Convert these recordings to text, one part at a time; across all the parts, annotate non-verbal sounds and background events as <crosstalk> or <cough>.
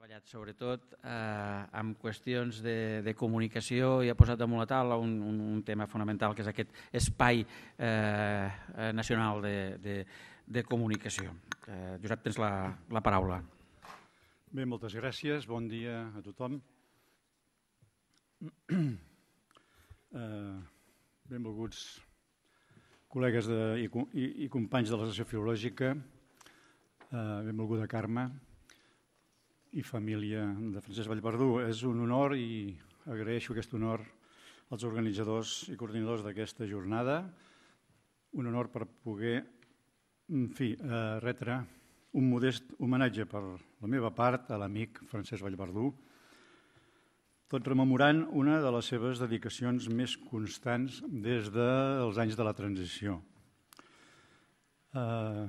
treballat sobretot eh, amb qüestions de, de comunicació i ha posat damunt la taula un, un, un tema fonamental que és aquest espai eh, eh nacional de, de, de comunicació. Eh, Josep, tens la, la paraula. Bé, moltes gràcies. Bon dia a tothom. <clears throat> Eh, benvolguts col·legues de, i, i, i companys de l'Associació Filològica, eh, benvolguda Carme, i família de Francesc Vallverdú. És un honor i agraeixo aquest honor als organitzadors i coordinadors d'aquesta jornada. Un honor per poder, en fi, eh, retre un modest homenatge per la meva part a l'amic Francesc Vallverdú, tot rememorant una de les seves dedicacions més constants des dels anys de la transició. Eh,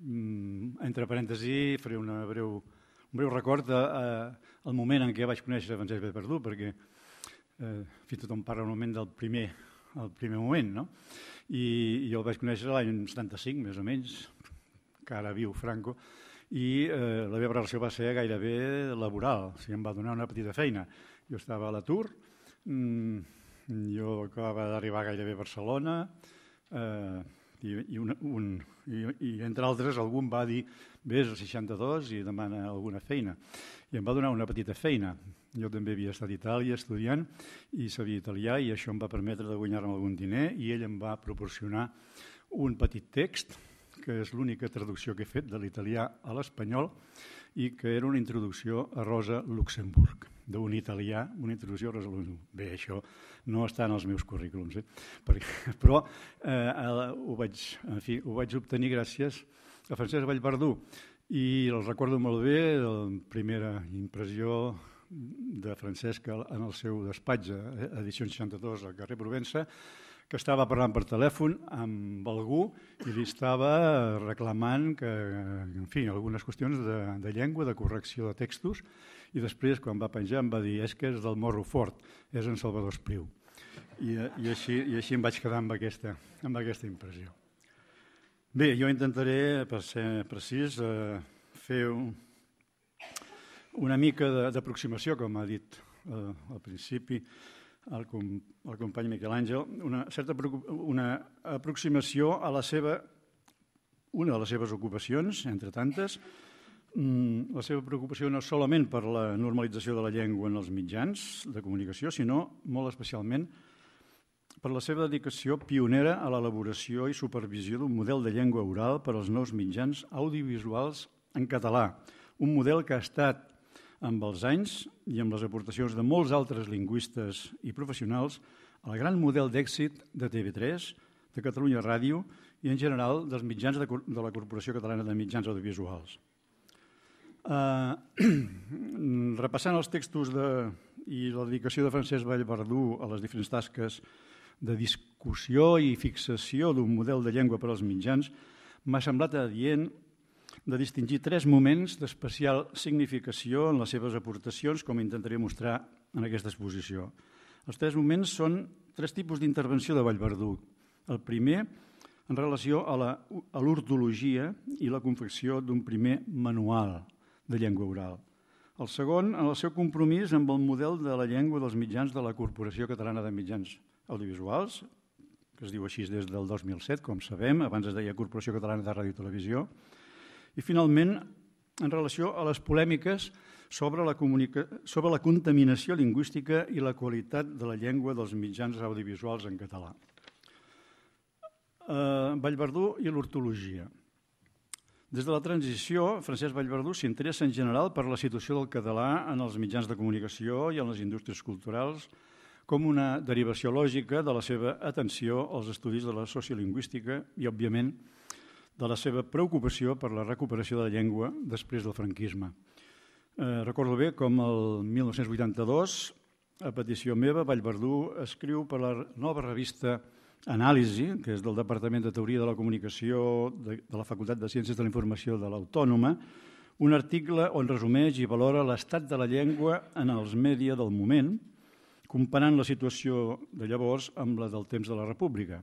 mm, entre parèntesi, faré una breu un breu record de, eh, eh, el moment en què vaig conèixer Francesc Bellverdú, perquè eh, fins tot em parla un moment del primer, el primer moment, no? I, i jo el vaig conèixer l'any 75, més o menys, que ara viu Franco, i eh, la meva relació va ser gairebé laboral, o sigui, em va donar una petita feina. Jo estava a l'atur, mm, jo acabava d'arribar gairebé a Barcelona, eh, i, i, un, un, i, i entre altres algun va dir vés a 62 i demana alguna feina. I em va donar una petita feina. Jo també havia estat a Itàlia estudiant i sabia italià i això em va permetre de guanyar-me algun diner i ell em va proporcionar un petit text que és l'única traducció que he fet de l'italià a l'espanyol i que era una introducció a Rosa Luxemburg d'un italià, una introducció a Bé, això no està en els meus currículums, eh? <laughs> però eh, ho, vaig, en fi, ho vaig obtenir gràcies a Francesc Vallverdú i el recordo molt bé, la primera impressió de Francesc en el seu despatx a eh, Edició 62 al carrer Provença, que estava parlant per telèfon amb algú i li estava reclamant que, en fi, algunes qüestions de, de llengua, de correcció de textos, i després, quan va penjar, em va dir és que és del Morro Fort, és en Salvador Espriu. I, i, així, I així em vaig quedar amb aquesta, amb aquesta impressió. Bé, jo intentaré, per ser precís, eh, fer un, una mica d'aproximació, com ha dit eh, al principi el, com, el company Miquel Àngel, una certa una aproximació a la seva, una de les seves ocupacions, entre tantes, Mm, la seva preocupació no solament per la normalització de la llengua en els mitjans de comunicació, sinó molt especialment per la seva dedicació pionera a l'elaboració i supervisió d'un model de llengua oral per als nous mitjans audiovisuals en català, un model que ha estat amb els anys i amb les aportacions de molts altres lingüistes i professionals el gran model d'èxit de TV3, de Catalunya Ràdio i en general dels mitjans de, de la Corporació Catalana de Mitjans Audiovisuals. Eh, <clears throat> repassant els textos de, i la dedicació de Francesc Vallverdú a les diferents tasques de discussió i fixació d'un model de llengua per als mitjans, m'ha semblat adient de distingir tres moments d'especial significació en les seves aportacions, com intentaré mostrar en aquesta exposició. Els tres moments són tres tipus d'intervenció de Vallverdú. El primer, en relació a l'ortologia i la confecció d'un primer manual, de llengua oral. El segon, en el seu compromís amb el model de la llengua dels mitjans de la Corporació Catalana de Mitjans Audiovisuals, que es diu així des del 2007, com sabem, abans es deia Corporació Catalana de Ràdio i Televisió, i finalment, en relació a les polèmiques sobre la, sobre la contaminació lingüística i la qualitat de la llengua dels mitjans audiovisuals en català. Eh, Vallverdú i l'ortologia. Des de la transició, Francesc Vallverdú s'interessa en general per la situació del català en els mitjans de comunicació i en les indústries culturals, com una derivació lògica de la seva atenció als estudis de la sociolingüística i, òbviament, de la seva preocupació per la recuperació de la llengua després del franquisme. Eh, recordo bé com el 1982, a petició meva, Vallverdú escriu per la nova revista Vallverdú anàlisi, que és del Departament de Teoria de la Comunicació de, de la Facultat de Ciències de la Informació de l'Autònoma, un article on resumeix i valora l'estat de la llengua en els mèdia del moment, comparant la situació de llavors amb la del temps de la República.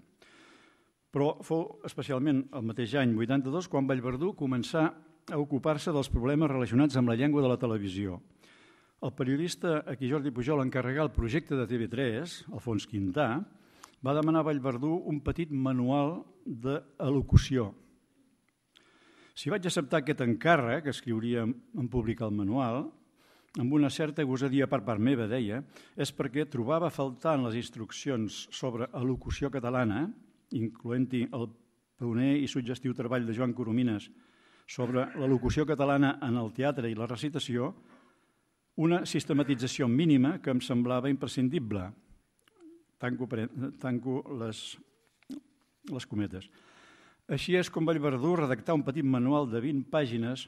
Però fou especialment el mateix any, 82, quan Vallverdú començà a ocupar-se dels problemes relacionats amb la llengua de la televisió. El periodista a qui Jordi Pujol encarregà el projecte de TV3, Alfons Quintà, va demanar a Vallverdú un petit manual d'elocució. Si vaig acceptar aquest encàrrec, escriuria en públic el manual, amb una certa gosadia per part meva, deia, és perquè trobava faltar en les instruccions sobre elocució catalana, incloent-hi el pioner i suggestiu treball de Joan Coromines sobre l'elocució catalana en el teatre i la recitació, una sistematització mínima que em semblava imprescindible – Tanco, tanco les, les cometes. Així és com Vallverdú redactar un petit manual de 20 pàgines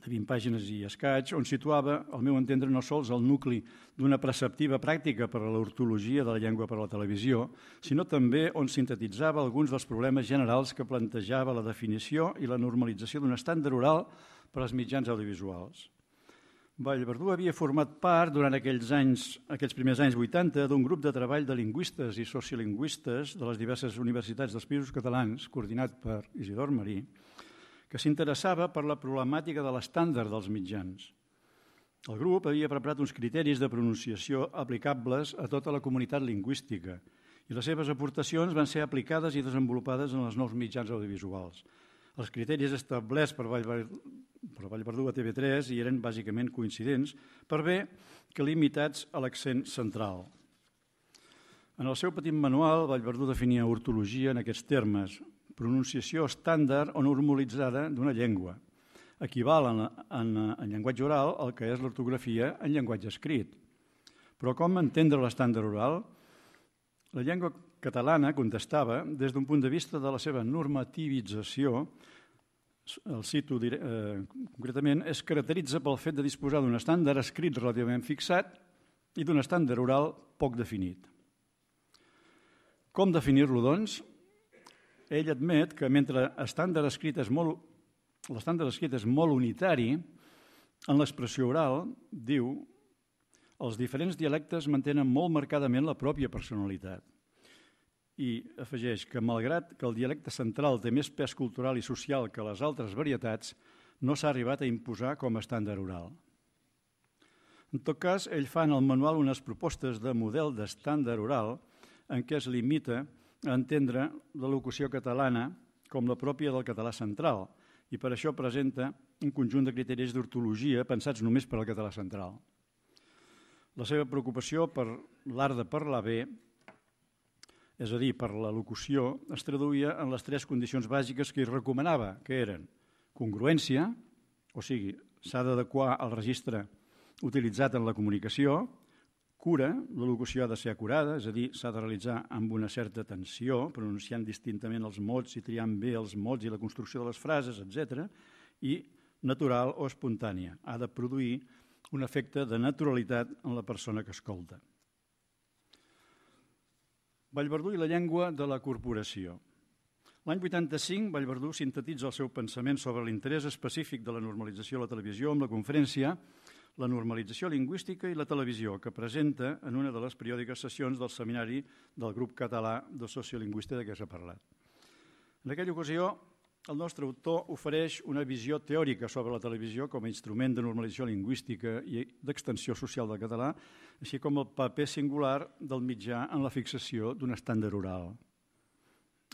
de 20 pàgines i escaig, on situava, al meu entendre, no sols el nucli d'una preceptiva pràctica per a l'ortologia de la llengua per a la televisió, sinó també on sintetitzava alguns dels problemes generals que plantejava la definició i la normalització d'un estàndard oral per als mitjans audiovisuals. Vallverdú havia format part durant aquells, anys, aquells primers anys 80 d'un grup de treball de lingüistes i sociolingüistes de les diverses universitats dels països catalans, coordinat per Isidor Marí, que s'interessava per la problemàtica de l'estàndard dels mitjans. El grup havia preparat uns criteris de pronunciació aplicables a tota la comunitat lingüística i les seves aportacions van ser aplicades i desenvolupades en els nous mitjans audiovisuals. Els criteris establerts per Vall per Vallverdú a TV3 i eren bàsicament coincidents, per bé que limitats a l'accent central. En el seu petit manual, Vallverdú definia ortologia en aquests termes, pronunciació estàndard o normalitzada d'una llengua. Equival en, en, en llenguatge oral el que és l'ortografia en llenguatge escrit. Però com entendre l'estàndard oral? La llengua catalana contestava des d'un punt de vista de la seva normativització el cito eh, concretament, es caracteritza pel fet de disposar d'un estàndard escrit relativament fixat i d'un estàndard oral poc definit. Com definir-lo, doncs? Ell admet que mentre l'estàndard escrit és molt, l'estàndard escrit és molt unitari, en l'expressió oral, diu, els diferents dialectes mantenen molt marcadament la pròpia personalitat i afegeix que malgrat que el dialecte central té més pes cultural i social que les altres varietats, no s'ha arribat a imposar com a estàndard oral. En tot cas, ell fa en el manual unes propostes de model d'estàndard oral en què es limita a entendre la locució catalana com la pròpia del català central i per això presenta un conjunt de criteris d'ortologia pensats només per al català central. La seva preocupació per l'art de parlar bé és a dir, per la locució, es traduïa en les tres condicions bàsiques que es recomanava, que eren congruència, o sigui, s'ha d'adequar al registre utilitzat en la comunicació, cura, la locució ha de ser acurada, és a dir, s'ha de realitzar amb una certa tensió, pronunciant distintament els mots i triant bé els mots i la construcció de les frases, etc. i natural o espontània. Ha de produir un efecte de naturalitat en la persona que escolta. Vallverdú i la llengua de la corporació. L'any 85, Vallverdú sintetitza el seu pensament sobre l'interès específic de la normalització a la televisió amb la conferència La normalització lingüística i la televisió, que presenta en una de les periòdiques sessions del seminari del grup català de sociolingüista de què s'ha parlat. En aquella ocasió, el nostre autor ofereix una visió teòrica sobre la televisió com a instrument de normalització lingüística i d'extensió social del català així com el paper singular del mitjà en la fixació d'un estàndard oral.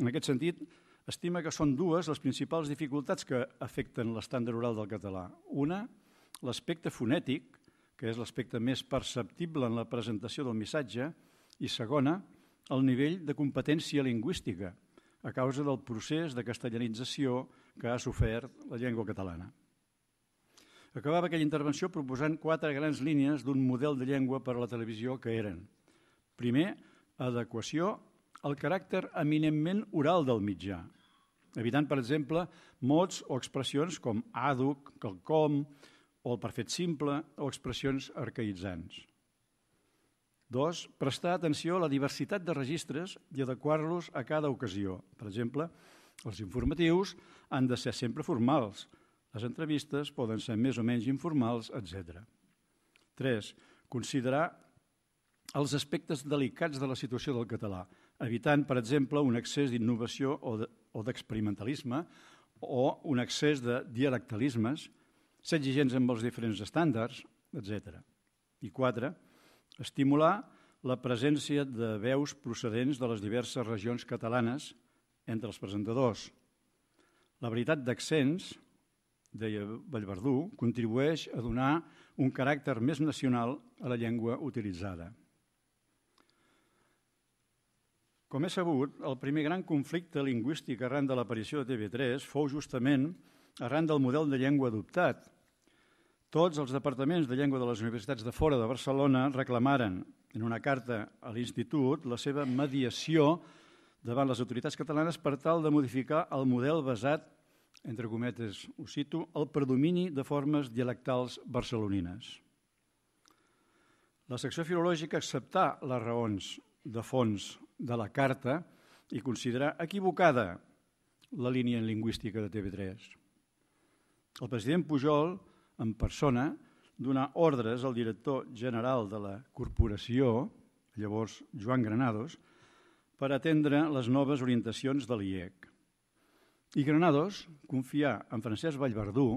En aquest sentit, estima que són dues les principals dificultats que afecten l'estàndard oral del català. Una, l'aspecte fonètic, que és l'aspecte més perceptible en la presentació del missatge, i segona, el nivell de competència lingüística, a causa del procés de castellanització que ha sofert la llengua catalana. Acabava aquella intervenció proposant quatre grans línies d'un model de llengua per a la televisió que eren. Primer, adequació al caràcter eminentment oral del mitjà, evitant, per exemple, mots o expressions com àduc, calcom, o el perfet simple, o expressions arcaïtzants. Dos, prestar atenció a la diversitat de registres i adequar-los a cada ocasió. Per exemple, els informatius han de ser sempre formals, les entrevistes poden ser més o menys informals, etc. 3. Considerar els aspectes delicats de la situació del català, evitant, per exemple, un excés d'innovació o d'experimentalisme o un excés de dialectalismes, ser exigents amb els diferents estàndards, etc. I 4. Estimular la presència de veus procedents de les diverses regions catalanes entre els presentadors. La veritat d'accents, de Vallverdú contribueix a donar un caràcter més nacional a la llengua utilitzada. Com és sabut, el primer gran conflicte lingüístic arran de l'aparició de TV3 fou justament arran del model de llengua adoptat. Tots els departaments de llengua de les universitats de fora de Barcelona reclamaren en una carta a l'Institut la seva mediació davant les autoritats catalanes per tal de modificar el model basat entre cometes ho cito, el predomini de formes dialectals barcelonines. La secció filològica acceptà les raons de fons de la carta i considerar equivocada la línia lingüística de TV3. El president Pujol, en persona, donà ordres al director general de la corporació, llavors Joan Granados, per atendre les noves orientacions de l'IEC. I Granados confia en Francesc Vallverdú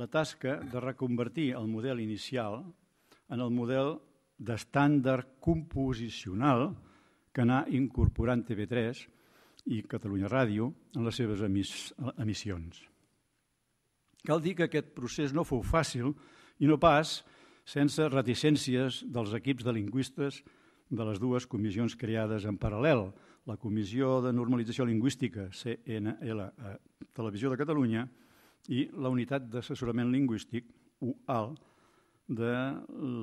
la tasca de reconvertir el model inicial en el model d'estàndard composicional que anà incorporant TV3 i Catalunya Ràdio en les seves emissions. Cal dir que aquest procés no fou fàcil i no pas sense reticències dels equips de lingüistes de les dues comissions creades en paral·lel, la Comissió de Normalització Lingüística, CNL, a Televisió de Catalunya, i la Unitat d'Assessorament Lingüístic, UAL, de,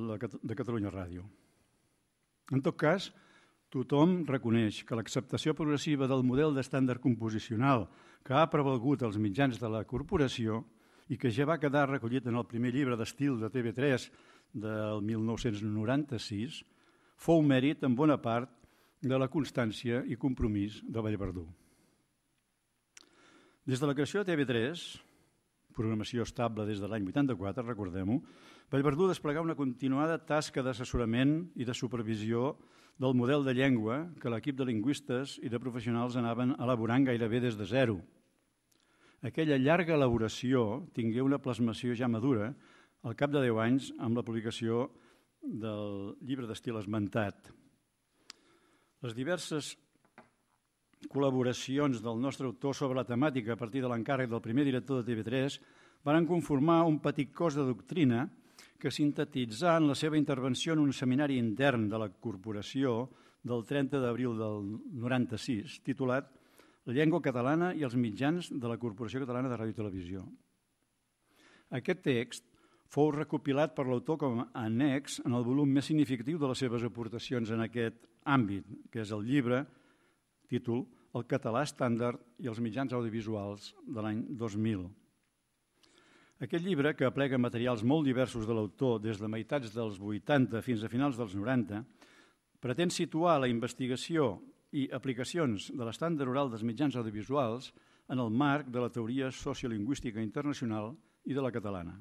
la, de Catalunya Ràdio. En tot cas, tothom reconeix que l'acceptació progressiva del model d'estàndard composicional que ha prevalgut als mitjans de la corporació i que ja va quedar recollit en el primer llibre d'estil de TV3 del 1996, fou mèrit en bona part de la constància i compromís de Vallverdú. Des de la creació de TV3, programació estable des de l'any 84, recordem-ho, Vallverdú desplegà una continuada tasca d'assessorament i de supervisió del model de llengua que l'equip de lingüistes i de professionals anaven elaborant gairebé des de zero. Aquella llarga elaboració tingué una plasmació ja madura al cap de 10 anys amb la publicació del llibre d'estil esmentat, les diverses col·laboracions del nostre autor sobre la temàtica a partir de l'encàrrec del primer director de TV3 van conformar un petit cos de doctrina que sintetitzà en la seva intervenció en un seminari intern de la corporació del 30 d'abril del 96, titulat La llengua catalana i els mitjans de la Corporació Catalana de Ràdio i Televisió. Aquest text fou recopilat per l'autor com a annex en el volum més significatiu de les seves aportacions en aquest àmbit, que és el llibre, títol, El català estàndard i els mitjans audiovisuals de l'any 2000. Aquest llibre, que aplega materials molt diversos de l'autor des de meitats dels 80 fins a finals dels 90, pretén situar la investigació i aplicacions de l'estàndard oral dels mitjans audiovisuals en el marc de la teoria sociolingüística internacional i de la catalana.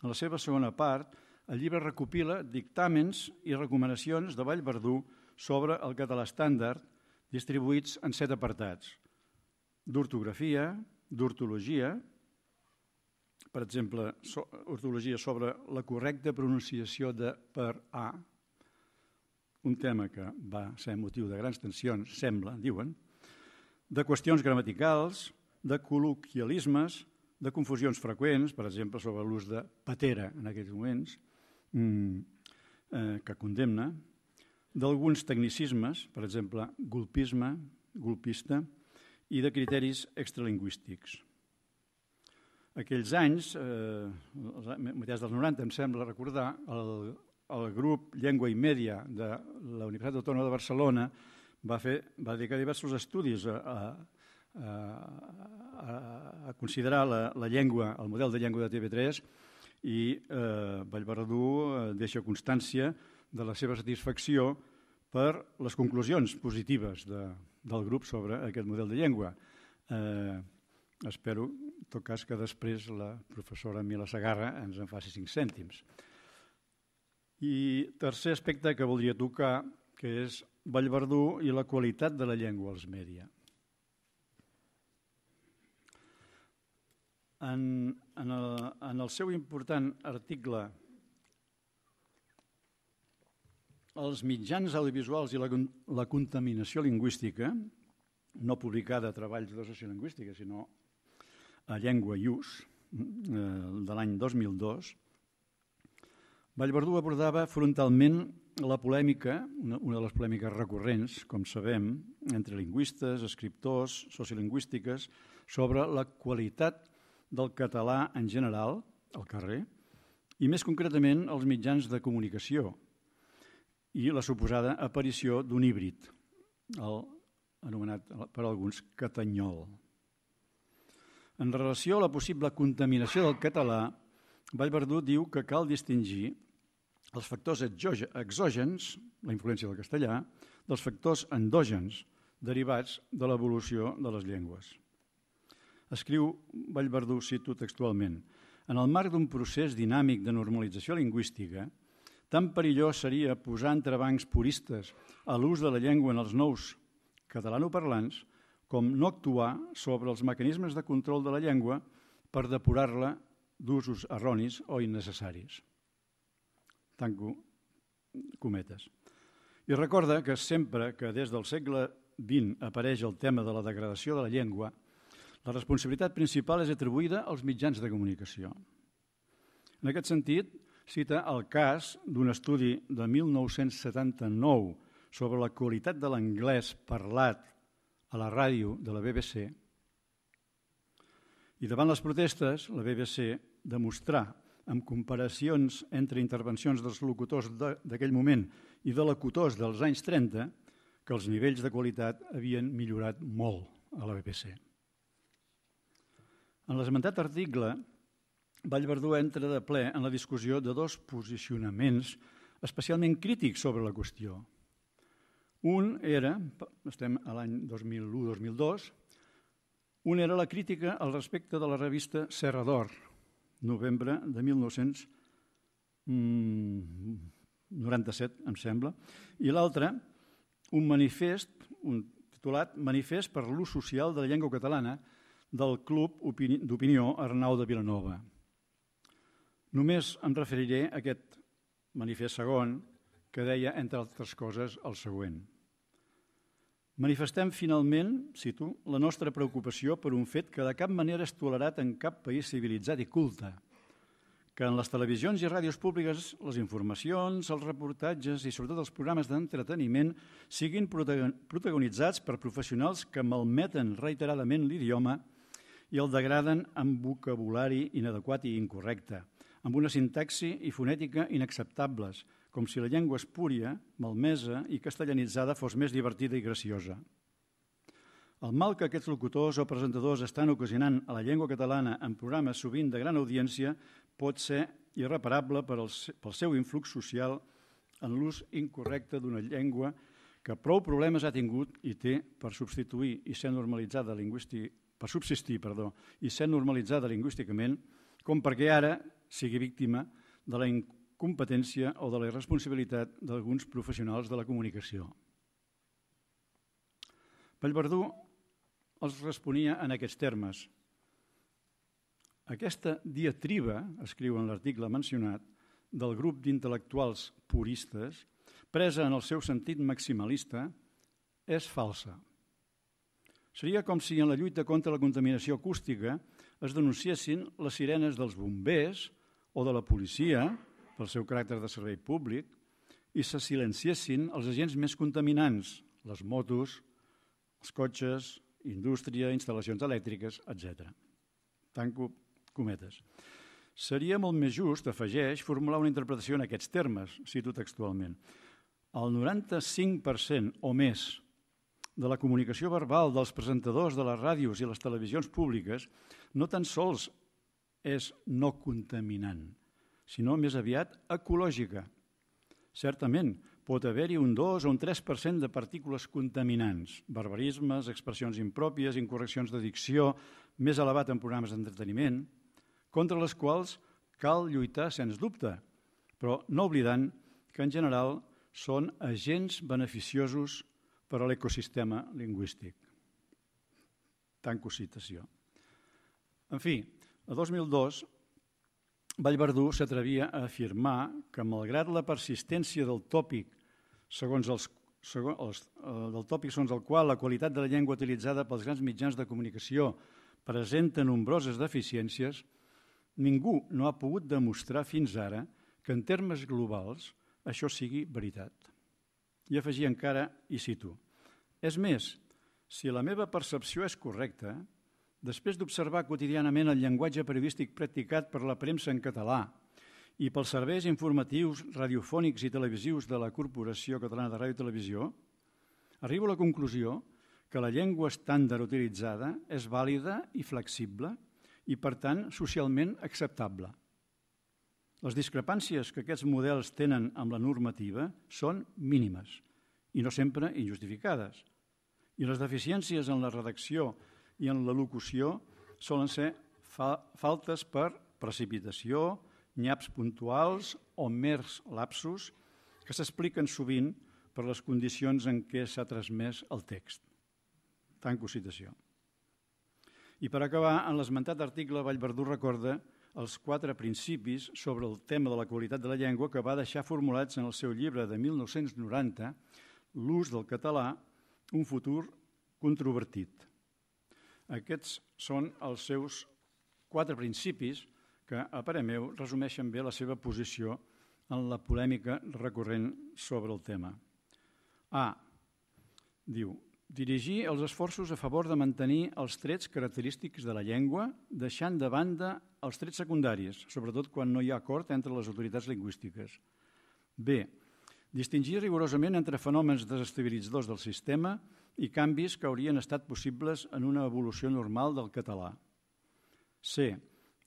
En la seva segona part, el llibre recopila dictàmens i recomanacions de Vallverdú sobre el català estàndard, distribuïts en set apartats. D'ortografia, d'ortologia, per exemple, so, ortologia sobre la correcta pronunciació de per a, un tema que va ser motiu de grans tensions, sembla, diuen, de qüestions gramaticals, de col·loquialismes, de confusions freqüents, per exemple, sobre l'ús de patera en aquests moments, Mm, eh, que condemna, d'alguns tecnicismes, per exemple, golpisme, golpista, i de criteris extralingüístics. Aquells anys, eh, mitjans dels 90, em sembla recordar, el, el grup Llengua i Mèdia de la Universitat Autònoma de Barcelona va, fer, va dedicar diversos estudis a, a, a, a considerar la, la llengua, el model de llengua de TV3 i eh, Vallveredú eh, deixa constància de la seva satisfacció per les conclusions positives de, del grup sobre aquest model de llengua. Eh, espero, en tot cas, que després la professora Mila Sagarra ens en faci cinc cèntims. I tercer aspecte que voldria tocar, que és Vallverdú i la qualitat de la llengua als mèdia. en, en, el, en el seu important article Els mitjans audiovisuals i la, la contaminació lingüística, no publicada a Treballs de Sociolingüística, sinó a Llengua i Ús, eh, de l'any 2002, Vallverdú abordava frontalment la polèmica, una, una de les polèmiques recurrents, com sabem, entre lingüistes, escriptors, sociolingüístiques, sobre la qualitat del català en general, al carrer, i més concretament als mitjans de comunicació i la suposada aparició d'un híbrid, el anomenat per alguns catanyol. En relació a la possible contaminació del català, Vallverdú diu que cal distingir els factors exògens, la influència del castellà, dels factors endògens derivats de l'evolució de les llengües. Escriu Vallverdú, cito textualment, en el marc d'un procés dinàmic de normalització lingüística, tan perillós seria posar entrebancs puristes a l'ús de la llengua en els nous catalanoparlants com no actuar sobre els mecanismes de control de la llengua per depurar-la d'usos erronis o innecessaris. Tanco cometes. I recorda que sempre que des del segle XX apareix el tema de la degradació de la llengua – la responsabilitat principal és atribuïda als mitjans de comunicació. En aquest sentit, cita el cas d'un estudi de 1979 sobre la qualitat de l'anglès parlat a la ràdio de la BBC. I davant les protestes, la BBC demostrà amb comparacions entre intervencions dels locutors d'aquell moment i de locutors dels anys 30 que els nivells de qualitat havien millorat molt a la BBC. En l'esmentat article, Vallverdú entra de ple en la discussió de dos posicionaments especialment crítics sobre la qüestió. Un era, estem a l'any 2001-2002, un era la crítica al respecte de la revista Serra d'Or, novembre de 1997, mm, em sembla, i l'altre, un manifest, un titulat Manifest per l'ús social de la llengua catalana, del Club d'Opinió Arnau de Vilanova. Només em referiré a aquest manifest segon que deia, entre altres coses, el següent. Manifestem finalment, cito, la nostra preocupació per un fet que de cap manera és tolerat en cap país civilitzat i culte, que en les televisions i ràdios públiques les informacions, els reportatges i sobretot els programes d'entreteniment siguin protagonitzats per professionals que malmeten reiteradament l'idioma i el degraden amb vocabulari inadequat i incorrecte, amb una sintaxi i fonètica inacceptables, com si la llengua espúria, malmesa i castellanitzada fos més divertida i graciosa. El mal que aquests locutors o presentadors estan ocasionant a la llengua catalana en programes sovint de gran audiència pot ser irreparable per el, pel seu influx social en l'ús incorrecte d'una llengua que prou problemes ha tingut i té per substituir i ser normalitzada per subsistir perdó, i ser normalitzada lingüísticament, com perquè ara sigui víctima de la incompetència o de la irresponsabilitat d'alguns professionals de la comunicació. Vallverdú els responia en aquests termes. Aquesta diatriba, escriu en l'article mencionat, del grup d'intel·lectuals puristes, presa en el seu sentit maximalista, és falsa. Seria com si en la lluita contra la contaminació acústica es denunciessin les sirenes dels bombers o de la policia, pel seu caràcter de servei públic, i se silenciessin els agents més contaminants, les motos, els cotxes, indústria, instal·lacions elèctriques, etc. Tanco cometes. Seria molt més just, afegeix, formular una interpretació en aquests termes, cito textualment. El 95% o més de la comunicació verbal dels presentadors de les ràdios i les televisions públiques no tan sols és no contaminant, sinó més aviat ecològica. Certament, pot haver-hi un 2 o un 3% de partícules contaminants, barbarismes, expressions impròpies, incorreccions de dicció, més elevat en programes d'entreteniment, contra les quals cal lluitar sens dubte, però no oblidant que en general són agents beneficiosos per a l'ecosistema lingüístic. Tanco citació. En fi, el 2002, Vallverdú s'atrevia a afirmar que, malgrat la persistència del tòpic segons els, segons els, eh, del tòpic segons el qual la qualitat de la llengua utilitzada pels grans mitjans de comunicació presenta nombroses deficiències, ningú no ha pogut demostrar fins ara que en termes globals això sigui veritat. I afegia encara, i cito, és més, si la meva percepció és correcta, després d'observar quotidianament el llenguatge periodístic practicat per la premsa en català i pels serveis informatius, radiofònics i televisius de la Corporació Catalana de Ràdio i Televisió, arribo a la conclusió que la llengua estàndard utilitzada és vàlida i flexible i, per tant, socialment acceptable. Les discrepàncies que aquests models tenen amb la normativa són mínimes i no sempre injustificades. I les deficiències en la redacció i en la locució solen ser fa faltes per precipitació, nyaps puntuals o mers lapsus que s'expliquen sovint per les condicions en què s'ha transmès el text. Tanco citació. I per acabar, en l'esmentat article, Vallverdú recorda que els quatre principis sobre el tema de la qualitat de la llengua que va deixar formulats en el seu llibre de 1990, L'ús del català, un futur controvertit. Aquests són els seus quatre principis que, a pare meu, resumeixen bé la seva posició en la polèmica recurrent sobre el tema. A. Diu, dirigir els esforços a favor de mantenir els trets característics de la llengua, deixant de banda els trets secundaris, sobretot quan no hi ha acord entre les autoritats lingüístiques. B. Distingir rigorosament entre fenòmens desestabilitzadors del sistema i canvis que haurien estat possibles en una evolució normal del català. C.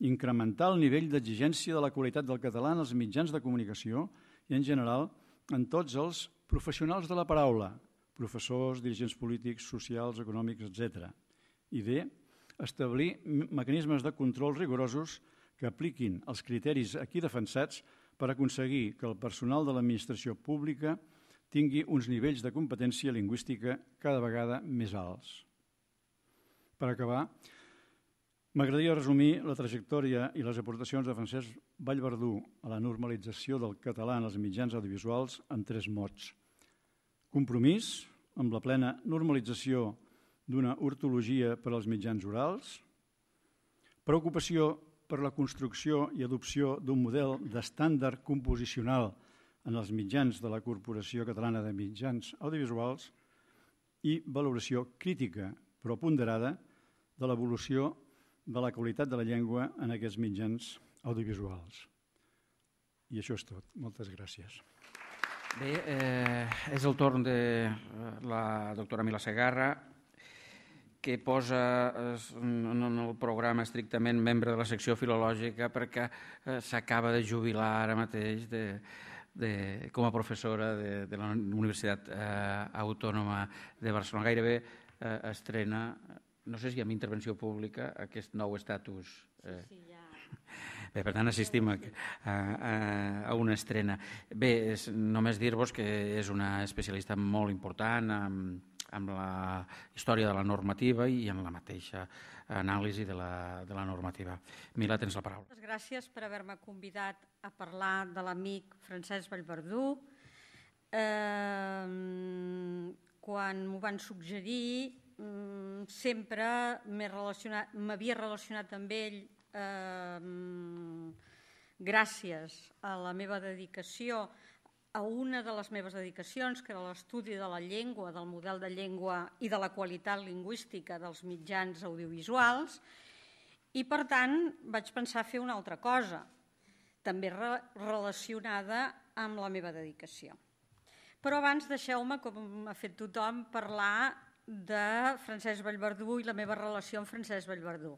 Incrementar el nivell d'exigència de la qualitat del català en els mitjans de comunicació i, en general, en tots els professionals de la paraula, professors, dirigents polítics, socials, econòmics, etc. I D, establir mecanismes de control rigorosos que apliquin els criteris aquí defensats per aconseguir que el personal de l'administració pública tingui uns nivells de competència lingüística cada vegada més alts. Per acabar, m'agradaria resumir la trajectòria i les aportacions de Francesc Vallverdú a la normalització del català en els mitjans audiovisuals en tres mots – Compromís amb la plena normalització d'una ortologia per als mitjans orals. Preocupació per la construcció i adopció d'un model d'estàndard composicional en els mitjans de la Corporació Catalana de Mitjans Audiovisuals i valoració crítica, però ponderada, de l'evolució de la qualitat de la llengua en aquests mitjans audiovisuals. I això és tot. Moltes gràcies. Bé, eh, és el torn de eh, la doctora Mila Segarra, que posa en el programa estrictament membre de la secció filològica perquè eh, s'acaba de jubilar ara mateix de, de, com a professora de, de la Universitat eh, Autònoma de Barcelona. Gairebé eh, estrena, no sé si amb intervenció pública, aquest nou estatus. Eh. Sí, sí, ja <laughs> Bé, eh, per tant, assistim a, a, a una estrena. Bé, és, només dir-vos que és una especialista molt important amb, amb la història de la normativa i en la mateixa anàlisi de la, de la normativa. Mila, tens la paraula. Moltes gràcies per haver-me convidat a parlar de l'amic Francesc Vallverdú. Eh, quan m'ho van suggerir, mm, sempre m'havia relacionat, relacionat amb ell eh, gràcies a la meva dedicació, a una de les meves dedicacions, que era l'estudi de la llengua, del model de llengua i de la qualitat lingüística dels mitjans audiovisuals, i per tant vaig pensar fer una altra cosa, també re relacionada amb la meva dedicació. Però abans deixeu-me, com ha fet tothom, parlar de Francesc Vallverdú i la meva relació amb Francesc Vallverdú.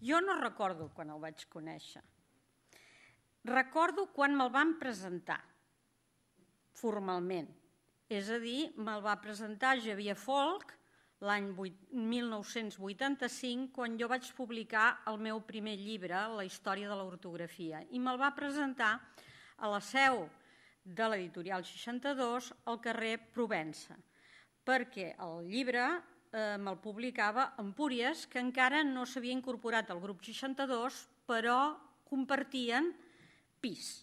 Jo no recordo quan el vaig conèixer. Recordo quan me'l van presentar, formalment. És a dir, me'l va presentar Javier Folk l'any 1985, quan jo vaig publicar el meu primer llibre, La història de l'ortografia, i me'l va presentar a la seu de l'editorial 62 al carrer Provença, perquè el llibre eh, me'l publicava Empúries, que encara no s'havia incorporat al grup 62, però compartien pis.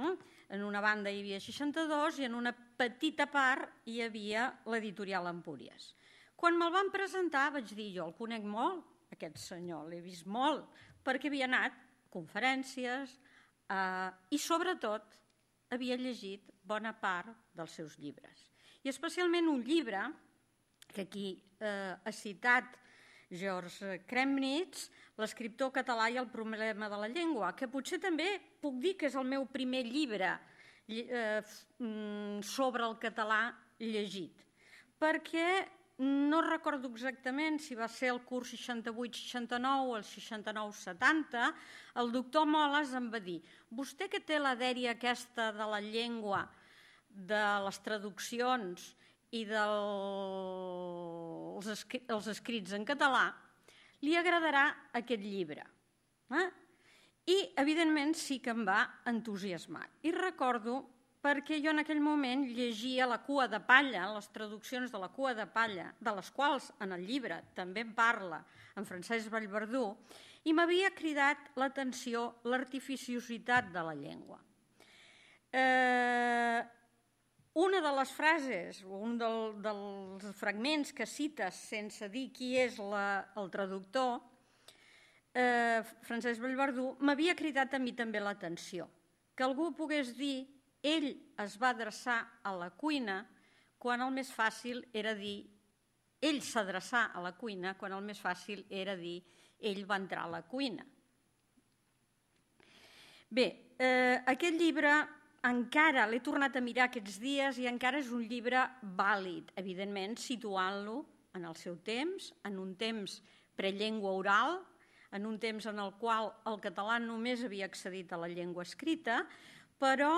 Eh? En una banda hi havia 62 i en una petita part hi havia l'editorial Empúries. Quan me'l van presentar vaig dir jo, el conec molt, aquest senyor, l'he vist molt, perquè havia anat a conferències eh, i sobretot havia llegit bona part dels seus llibres. I especialment un llibre que aquí eh, ha citat George Kremnitz, l'escriptor català i el problema de la llengua, que potser també puc dir que és el meu primer llibre eh, mm, sobre el català llegit, perquè no recordo exactament si va ser el curs 68-69 o el 69-70, el doctor Moles em va dir «Vostè que té la dèria aquesta de la llengua, de les traduccions i dels els escrits en català, li agradarà aquest llibre. Eh? I, evidentment, sí que em va entusiasmar. I recordo perquè jo en aquell moment llegia La cua de palla, les traduccions de La cua de palla, de les quals en el llibre també en parla en Francesc Vallverdú, i m'havia cridat l'atenció l'artificiositat de la llengua. Eh, una de les frases, un del, dels fragments que cites sense dir qui és la, el traductor, eh, Francesc Vallverdú, m'havia cridat a mi també l'atenció. Que algú pogués dir ell es va adreçar a la cuina quan el més fàcil era dir ell s'adreçar a la cuina quan el més fàcil era dir ell va entrar a la cuina. Bé, eh, aquest llibre encara l'he tornat a mirar aquests dies i encara és un llibre vàlid, evidentment, situant-lo en el seu temps, en un temps prellengua oral, en un temps en el qual el català només havia accedit a la llengua escrita, però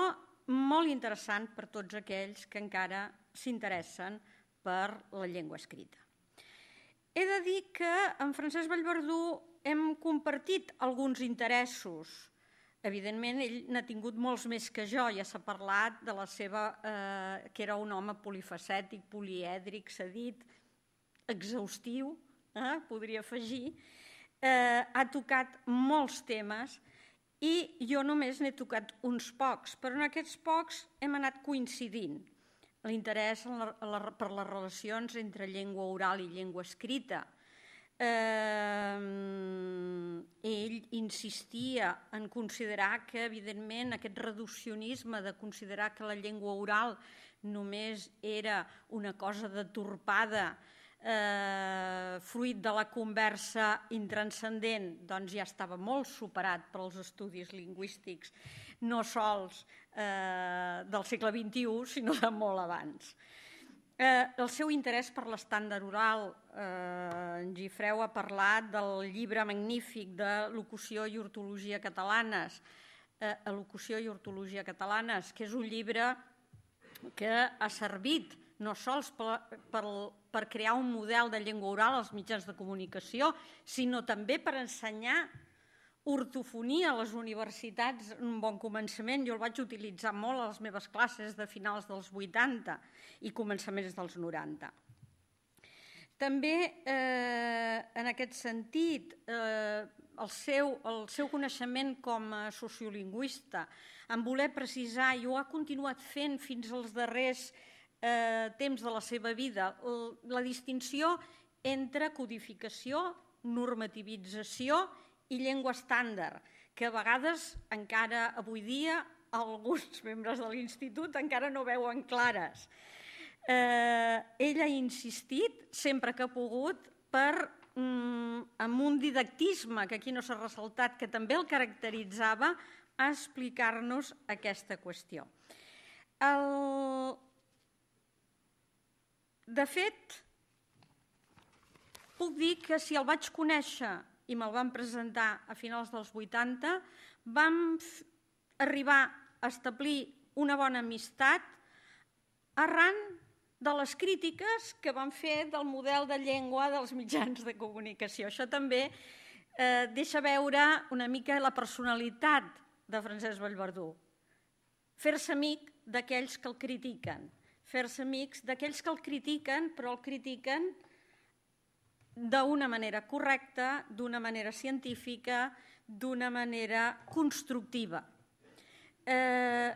molt interessant per tots aquells que encara s'interessen per la llengua escrita. He de dir que amb Francesc Vallverdú hem compartit alguns interessos Evidentment, ell n'ha tingut molts més que jo, ja s'ha parlat de la seva, eh, que era un home polifacètic, polièdric, s'ha dit, exhaustiu, eh, podria afegir. Eh, ha tocat molts temes i jo només n'he tocat uns pocs, però en aquests pocs hem anat coincidint. L'interès per les relacions entre llengua oral i llengua escrita, Eh, ell insistia en considerar que, evidentment, aquest reduccionisme de considerar que la llengua oral només era una cosa de torpada, eh, fruit de la conversa intranscendent, doncs ja estava molt superat per estudis lingüístics, no sols eh, del segle XXI, sinó de molt abans. Eh, Eh, el seu interès per l'estàndard oral. Eh, en Gifreu ha parlat del llibre magnífic de Locució i Ortologia Catalanes, eh, Locució i Ortologia Catalanes, que és un llibre que ha servit no sols per, per, per crear un model de llengua oral als mitjans de comunicació, sinó també per ensenyar ortofonia a les universitats, un bon començament, jo el vaig utilitzar molt a les meves classes de finals dels 80 i començaments dels 90. També, eh, en aquest sentit, eh, el, seu, el seu coneixement com a sociolingüista, en voler precisar, i ho ha continuat fent fins als darrers eh, temps de la seva vida, la distinció entre codificació, normativització i llengua estàndard, que a vegades encara avui dia <laughs> alguns membres de l'institut encara no veuen clares. Eh, ella ha insistit sempre que ha pogut per mm, amb un didactisme que aquí no s'ha ressaltat, que també el caracteritzava, a explicar-nos aquesta qüestió. El... De fet, puc dir que si el vaig conèixer i me'l van presentar a finals dels 80, vam arribar a establir una bona amistat arran de les crítiques que van fer del model de llengua dels mitjans de comunicació. Això també eh, deixa veure una mica la personalitat de Francesc Vallverdú. Fer-se amic d'aquells que el critiquen, fer-se amics d'aquells que el critiquen, però el critiquen d'una manera correcta, d'una manera científica, d'una manera constructiva. Eh,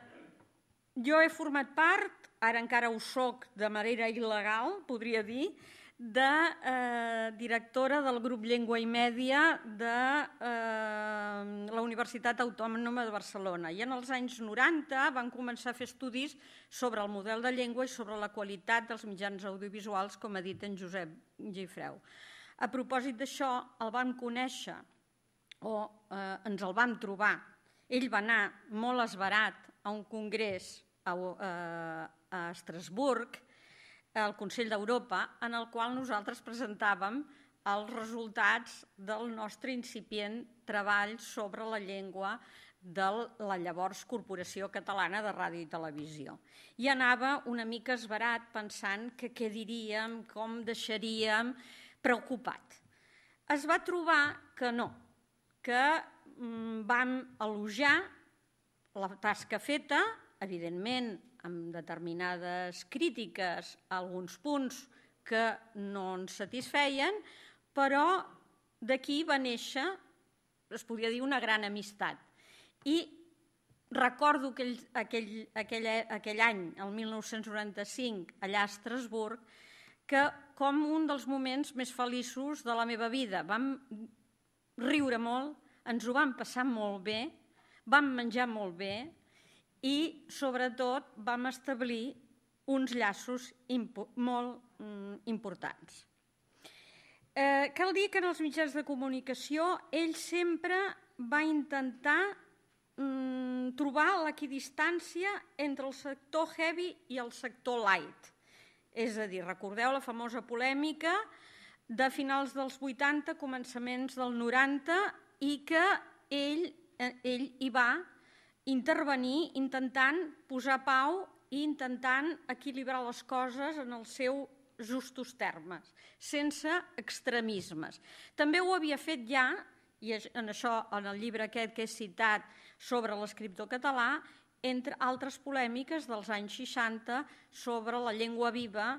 jo he format part, ara encara ho soc de manera il·legal, podria dir, de eh, directora del grup Llengua i Mèdia de eh, la Universitat Autònoma de Barcelona. I en els anys 90 van començar a fer estudis sobre el model de llengua i sobre la qualitat dels mitjans audiovisuals, com ha dit en Josep Gifreu. A propòsit d'això, el vam conèixer o eh, ens el vam trobar. Ell va anar molt esbarat a un congrés a, eh, a Estrasburg, al Consell d'Europa, en el qual nosaltres presentàvem els resultats del nostre incipient treball sobre la llengua de la llavors Corporació Catalana de Ràdio i Televisió. I anava una mica esbarat pensant que què diríem, com deixaríem, eh, preocupat. Es va trobar que no, que mm, vam elogiar la tasca feta, evidentment amb determinades crítiques a alguns punts que no ens satisfeien, però d'aquí va néixer, es podria dir, una gran amistat. I recordo aquell, aquell, aquell, aquell any, el 1995, allà a Estrasburg, que com un dels moments més feliços de la meva vida. Vam riure molt, ens ho vam passar molt bé, vam menjar molt bé i, sobretot, vam establir uns llaços impo molt mm, importants. Eh, cal dir que en els mitjans de comunicació ell sempre va intentar mm, trobar l'equidistància entre el sector heavy i el sector light. És a dir, recordeu la famosa polèmica de finals dels 80, començaments del 90, i que ell, eh, ell hi va intervenir intentant posar pau i intentant equilibrar les coses en el seu justos termes, sense extremismes. També ho havia fet ja, i en això en el llibre aquest que he citat sobre l'escriptor català, entre altres polèmiques dels anys 60 sobre la llengua viva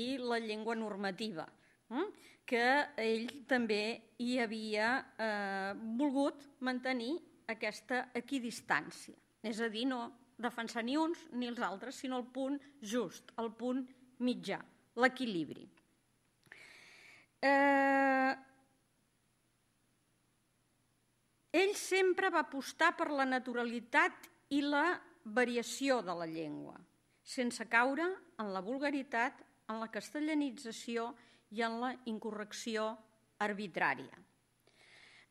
i la llengua normativa, mm? que ell també hi havia eh, volgut mantenir aquesta equidistància. És a dir, no defensar ni uns ni els altres, sinó el punt just, el punt mitjà, l'equilibri. Eh, ell sempre va apostar per la naturalitat i la variació de la llengua, sense caure en la vulgaritat, en la castellanització i en la incorrecció arbitrària.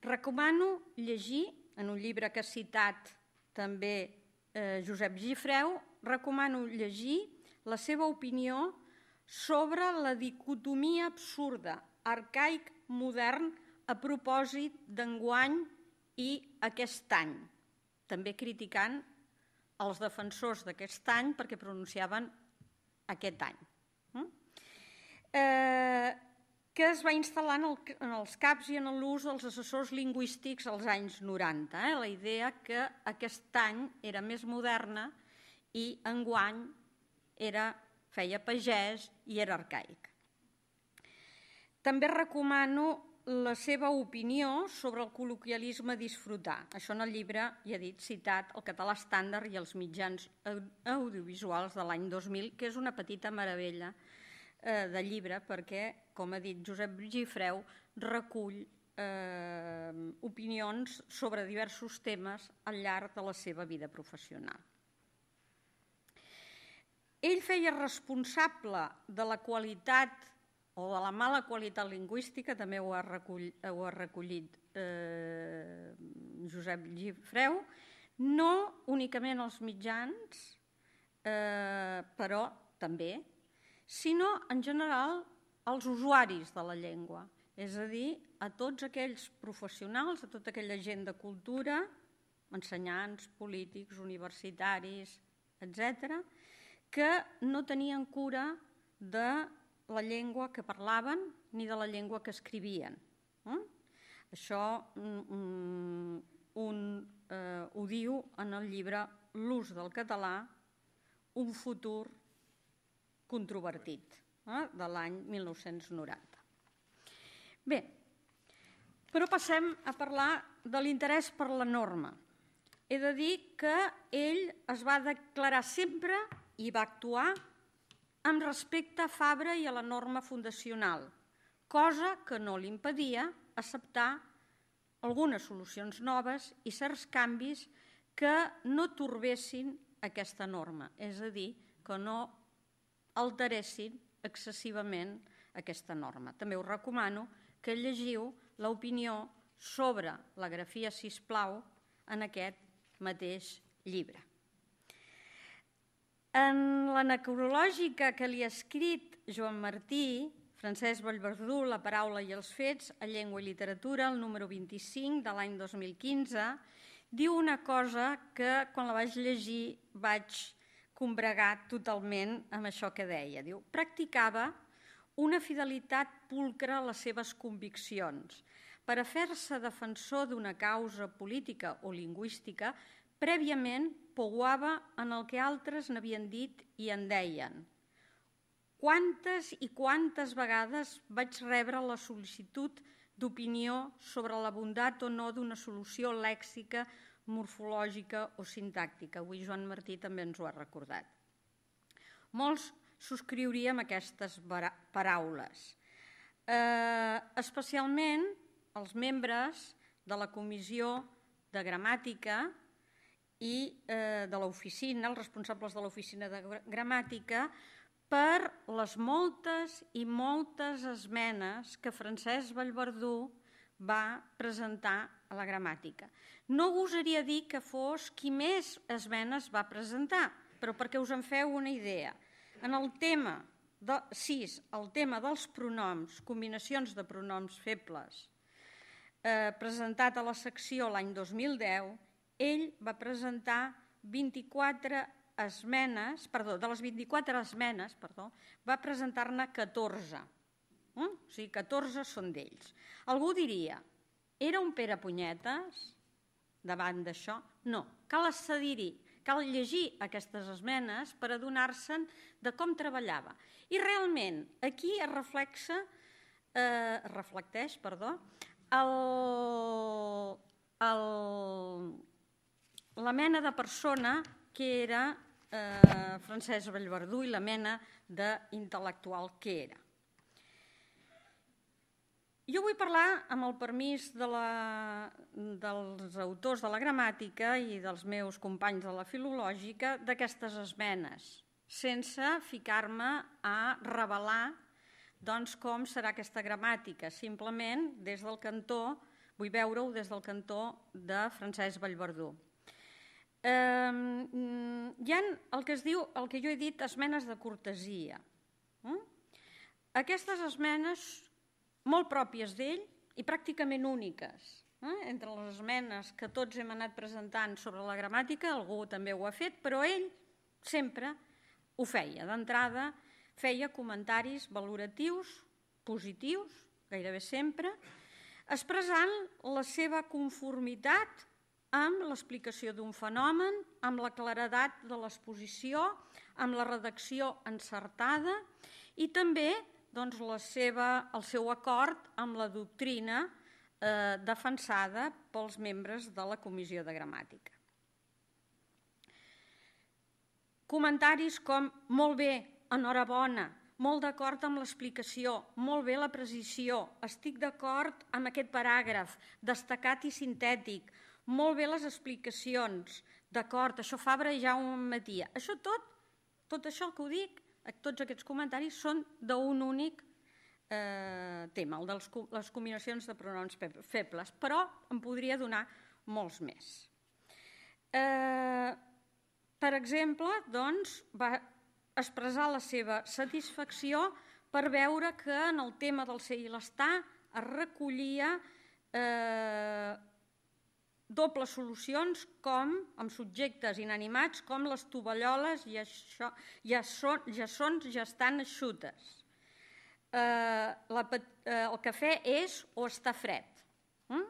Recomano llegir, en un llibre que ha citat també eh, Josep Gifreu, recomano llegir la seva opinió sobre la dicotomia absurda, arcaic, modern, a propòsit d'enguany i aquest any, també criticant els defensors d'aquest any perquè pronunciaven aquest any. Mm? Eh, que es va instal·lar en, el, en els CAPs i en l'ús dels assessors lingüístics als anys 90. Eh? La idea que aquest any era més moderna i enguany era, feia pagès i era arcaic. També recomano la seva opinió sobre el col·loquialisme disfrutar. Això en el llibre, ja dit, citat el català estàndard i els mitjans audiovisuals de l'any 2000, que és una petita meravella eh, de llibre perquè, com ha dit Josep Gifreu, recull eh, opinions sobre diversos temes al llarg de la seva vida professional. Ell feia responsable de la qualitat o de la mala qualitat lingüística, també ho ha, recull, ho ha recollit eh, Josep Gifreu, no únicament els mitjans, eh, però també, sinó en general els usuaris de la llengua, és a dir, a tots aquells professionals, a tota aquella gent de cultura, ensenyants, polítics, universitaris, etc., que no tenien cura de la llengua que parlaven ni de la llengua que escrivien. Eh? Això mm, mm, un, eh, ho diu en el llibre L'ús del català, un futur controvertit, eh, de l'any 1990. Bé, però passem a parlar de l'interès per la norma. He de dir que ell es va declarar sempre i va actuar amb respecte a Fabra i a la norma fundacional, cosa que no li impedia acceptar algunes solucions noves i certs canvis que no torbessin aquesta norma, és a dir, que no alteressin excessivament aquesta norma. També us recomano que llegiu l'opinió sobre la grafia, sisplau, en aquest mateix llibre. En la necrològica que li ha escrit Joan Martí, Francesc Vallverdú, La paraula i els fets, a Llengua i Literatura, el número 25 de l'any 2015, diu una cosa que quan la vaig llegir vaig combregar totalment amb això que deia. Diu, practicava una fidelitat pulcra a les seves conviccions. Per a fer-se defensor d'una causa política o lingüística Prèviament, poguava en el que altres n'havien dit i en deien. Quantes i quantes vegades vaig rebre la sol·licitud d'opinió sobre la bondat o no d'una solució lèxica, morfològica o sintàctica. Avui Joan Martí també ens ho ha recordat. Molts subscriuríem aquestes paraules. Eh, especialment els membres de la Comissió de Gramàtica, i eh, de l'oficina, els responsables de l'oficina de gramàtica, per les moltes i moltes esmenes que Francesc Vallverdú va presentar a la gramàtica. No gosaria dir que fos qui més esmenes va presentar, però perquè us en feu una idea. En el tema de, 6, el tema dels pronoms, combinacions de pronoms febles, eh, presentat a la secció l'any 2010, ell va presentar 24 esmenes, perdó, de les 24 esmenes, perdó, va presentar-ne 14. Mm? O sigui, 14 són d'ells. Algú diria, era un Pere Punyetes davant d'això? No, cal accedir-hi, cal llegir aquestes esmenes per adonar-se'n de com treballava. I realment, aquí es reflexa, eh, reflecteix, perdó, el, el, la mena de persona que era eh, Francesc Vallverdú i la mena d'intel·lectual que era. Jo vull parlar, amb el permís de la, dels autors de la gramàtica i dels meus companys de la filològica, d'aquestes esmenes, sense ficar-me a revelar doncs, com serà aquesta gramàtica. Simplement, des del cantó, vull veure-ho des del cantó de Francesc Vallverdú. Eh, hi ha el que es diu, el que jo he dit, esmenes de cortesia. Eh? Aquestes esmenes, molt pròpies d'ell i pràcticament úniques. Eh? Entre les esmenes que tots hem anat presentant sobre la gramàtica, algú també ho ha fet, però ell sempre ho feia. D'entrada, feia comentaris valoratius, positius, gairebé sempre, expressant la seva conformitat amb l'explicació d'un fenomen, amb la claredat de l'exposició, amb la redacció encertada i també doncs, la seva, el seu acord amb la doctrina eh, defensada pels membres de la Comissió de Gramàtica. Comentaris com molt bé, enhorabona, molt d'acord amb l'explicació, molt bé la precisió, estic d'acord amb aquest paràgraf, destacat i sintètic, molt bé les explicacions, d'acord, això Fabra ja un matí. Això tot, tot això que ho dic, tots aquests comentaris són d'un únic eh, tema, el de les combinacions de pronoms febles, però en podria donar molts més. Eh, per exemple, doncs, va expressar la seva satisfacció per veure que en el tema del ser i l'estar es recollia eh, dobles solucions com amb subjectes inanimats com les tovalloles i això ja ja són són ja estan eixutes. Eh, la, eh, el cafè és o està fred. Mm?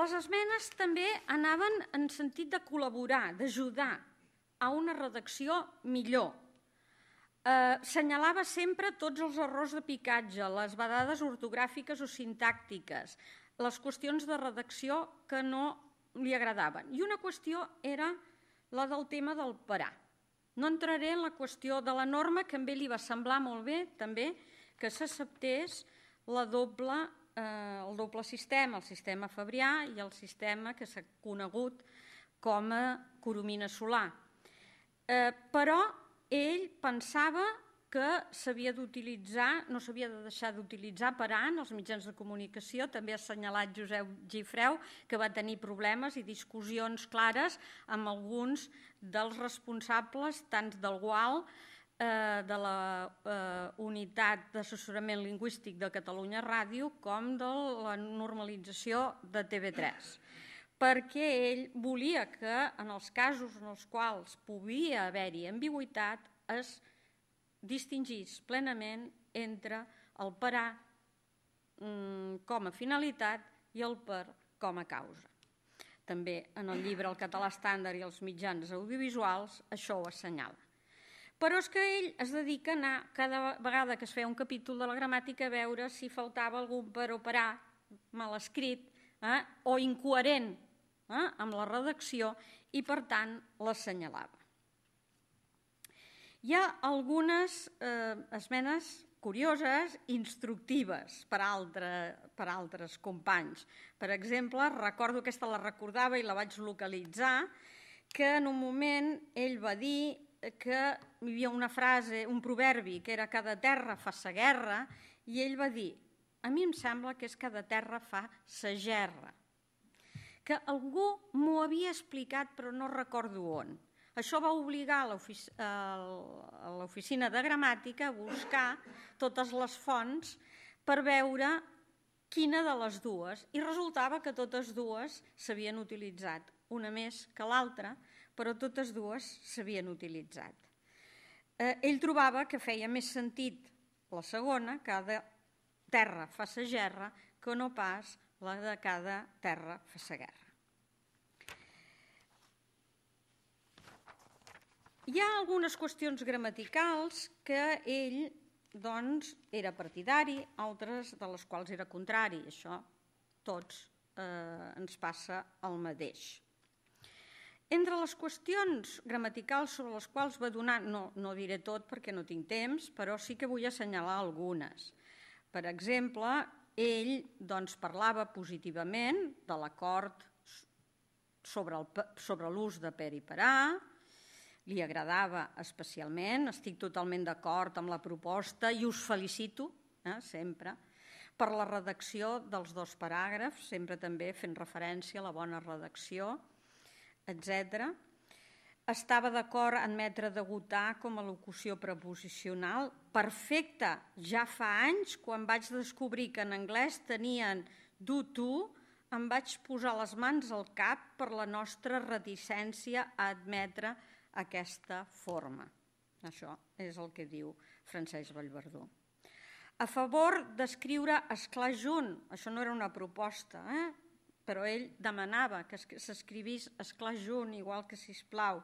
Les esmenes també anaven en sentit de col·laborar, d'ajudar a una redacció millor. Eh, senyalava sempre tots els errors de picatge, les vedades ortogràfiques o sintàctiques, les qüestions de redacció que no li agradaven. I una qüestió era la del tema del parar. No entraré en la qüestió de la norma, que ell li va semblar molt bé també que s'acceptés la doble, eh, el doble sistema, el sistema fabrià i el sistema que s'ha conegut com a coromina solar. Eh, però ell pensava que s'havia d'utilitzar, no s'havia de deixar d'utilitzar per an els mitjans de comunicació, també ha assenyalat Josep Gifreu, que va tenir problemes i discussions clares amb alguns dels responsables, tant del GUAL, eh, de la eh, Unitat d'Assessorament Lingüístic de Catalunya Ràdio, com de la normalització de TV3 perquè ell volia que en els casos en els quals podia haver-hi ambigüitat es distingís plenament entre el parar mm, com a finalitat i el per com a causa. També en el llibre El català estàndard i els mitjans audiovisuals això ho assenyala. Però és que ell es dedica a anar, cada vegada que es feia un capítol de la gramàtica, a veure si faltava algun per operar mal escrit eh, o incoherent eh, amb la redacció i, per tant, l'assenyalava. Hi ha algunes eh, esmenes curioses, instructives per, altre, per altres companys. Per exemple, recordo aquesta la recordava i la vaig localitzar, que en un moment ell va dir que hi havia una frase, un proverbi, que era cada terra fa sa guerra, i ell va dir, a mi em sembla que és cada terra fa sa gerra, que algú m'ho havia explicat però no recordo on. Això va obligar l'oficina de gramàtica a buscar totes les fonts per veure quina de les dues, i resultava que totes dues s'havien utilitzat, una més que l'altra, però totes dues s'havien utilitzat. Eh, ell trobava que feia més sentit la segona, cada terra fa sa gerra, que no pas la de cada terra fa sa guerra. Hi ha algunes qüestions gramaticals que ell doncs, era partidari, altres de les quals era contrari. Això tots eh, ens passa el mateix. Entre les qüestions gramaticals sobre les quals va donar, no, no diré tot perquè no tinc temps, però sí que vull assenyalar algunes. Per exemple, ell doncs, parlava positivament de l'acord sobre l'ús de per i parar, li agradava especialment, estic totalment d'acord amb la proposta i us felicito, eh, sempre, per la redacció dels dos paràgrafs, sempre també fent referència a la bona redacció, etc. Estava d'acord metre de degotar com a locució preposicional. Perfecte, ja fa anys, quan vaig descobrir que en anglès tenien do to, em vaig posar les mans al cap per la nostra reticència a admetre que aquesta forma. Això és el que diu Francesc Vallverdú. A favor d'escriure esclar junt, això no era una proposta, eh? però ell demanava que s'escrivís esclar junt, igual que sisplau.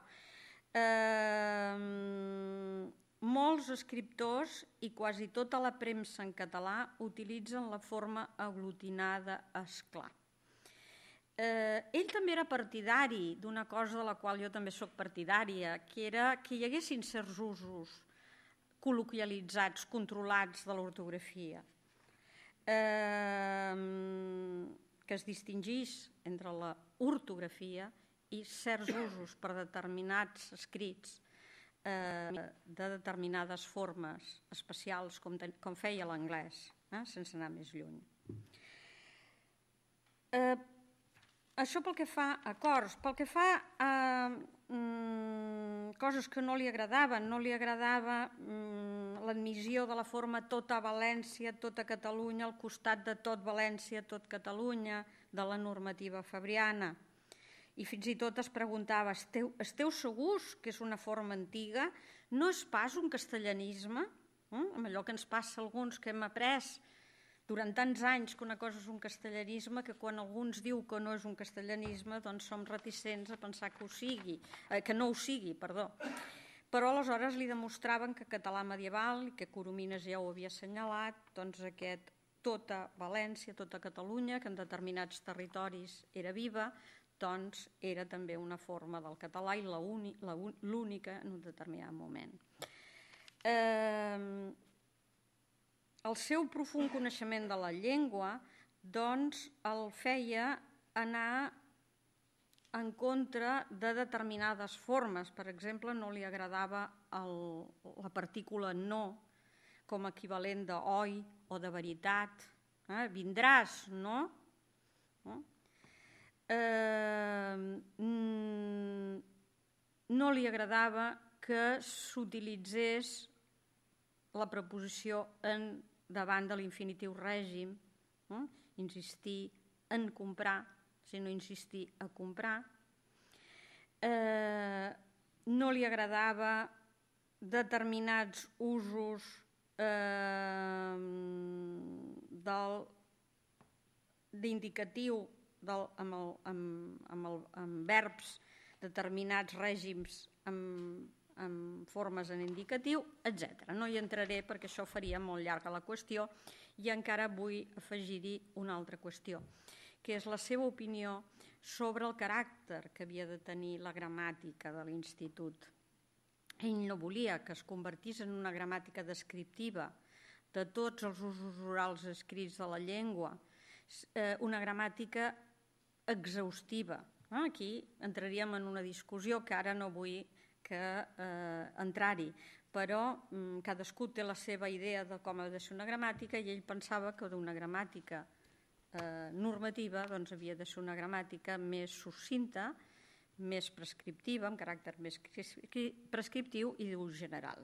Eh, molts escriptors i quasi tota la premsa en català utilitzen la forma aglutinada esclar. Eh, ell també era partidari d'una cosa de la qual jo també sóc partidària, que era que hi haguessin certs usos col·loquialitzats, controlats de l'ortografia, eh, que es distingís entre la ortografia i certs usos per determinats escrits eh, de determinades formes especials, com, ten, com feia l'anglès, eh, sense anar més lluny. Eh, això pel que fa a acords. Pel que fa a mm, coses que no li agradaven, no li agradava mm, l'admissió de la forma tota València, tota Catalunya, al costat de tot València, tot Catalunya, de la normativa fabriana. I fins i tot es preguntava, esteu, esteu segurs que és una forma antiga? No és pas un castellanisme? Mm? Amb allò que ens passa alguns que hem après, durant tants anys que una cosa és un castellanisme que quan alguns diu que no és un castellanisme doncs som reticents a pensar que ho sigui, eh, que no ho sigui, perdó. Però aleshores li demostraven que català medieval, i que Coromines ja ho havia assenyalat, doncs aquest tota València, tota Catalunya, que en determinats territoris era viva, doncs era també una forma del català i l'única en un determinat moment. Eh, el seu profund coneixement de la llengua doncs, el feia anar en contra de determinades formes. Per exemple, no li agradava el, la partícula no com a equivalent de oi o de veritat. Eh? Vindràs, no? No? Eh, mm, no li agradava que s'utilitzés la preposició en davant de l'infinitiu règim, no? insistir en comprar, sinó insistir a comprar. Eh, no li agradava determinats usos eh, del d'indicatiu del, amb, el, amb, amb, el, amb verbs determinats règims amb amb formes en indicatiu, etc. No hi entraré perquè això faria molt llarga la qüestió i encara vull afegir-hi una altra qüestió, que és la seva opinió sobre el caràcter que havia de tenir la gramàtica de l'Institut. Ell no volia que es convertís en una gramàtica descriptiva de tots els usos orals escrits de la llengua, eh, una gramàtica exhaustiva. Ah, aquí entraríem en una discussió que ara no vull que eh, entrar-hi, però mm, cadascú té la seva idea de com ha de ser una gramàtica i ell pensava que d'una gramàtica eh, normativa doncs, havia de ser una gramàtica més succinta, més prescriptiva, amb caràcter més prescriptiu i d'ús general.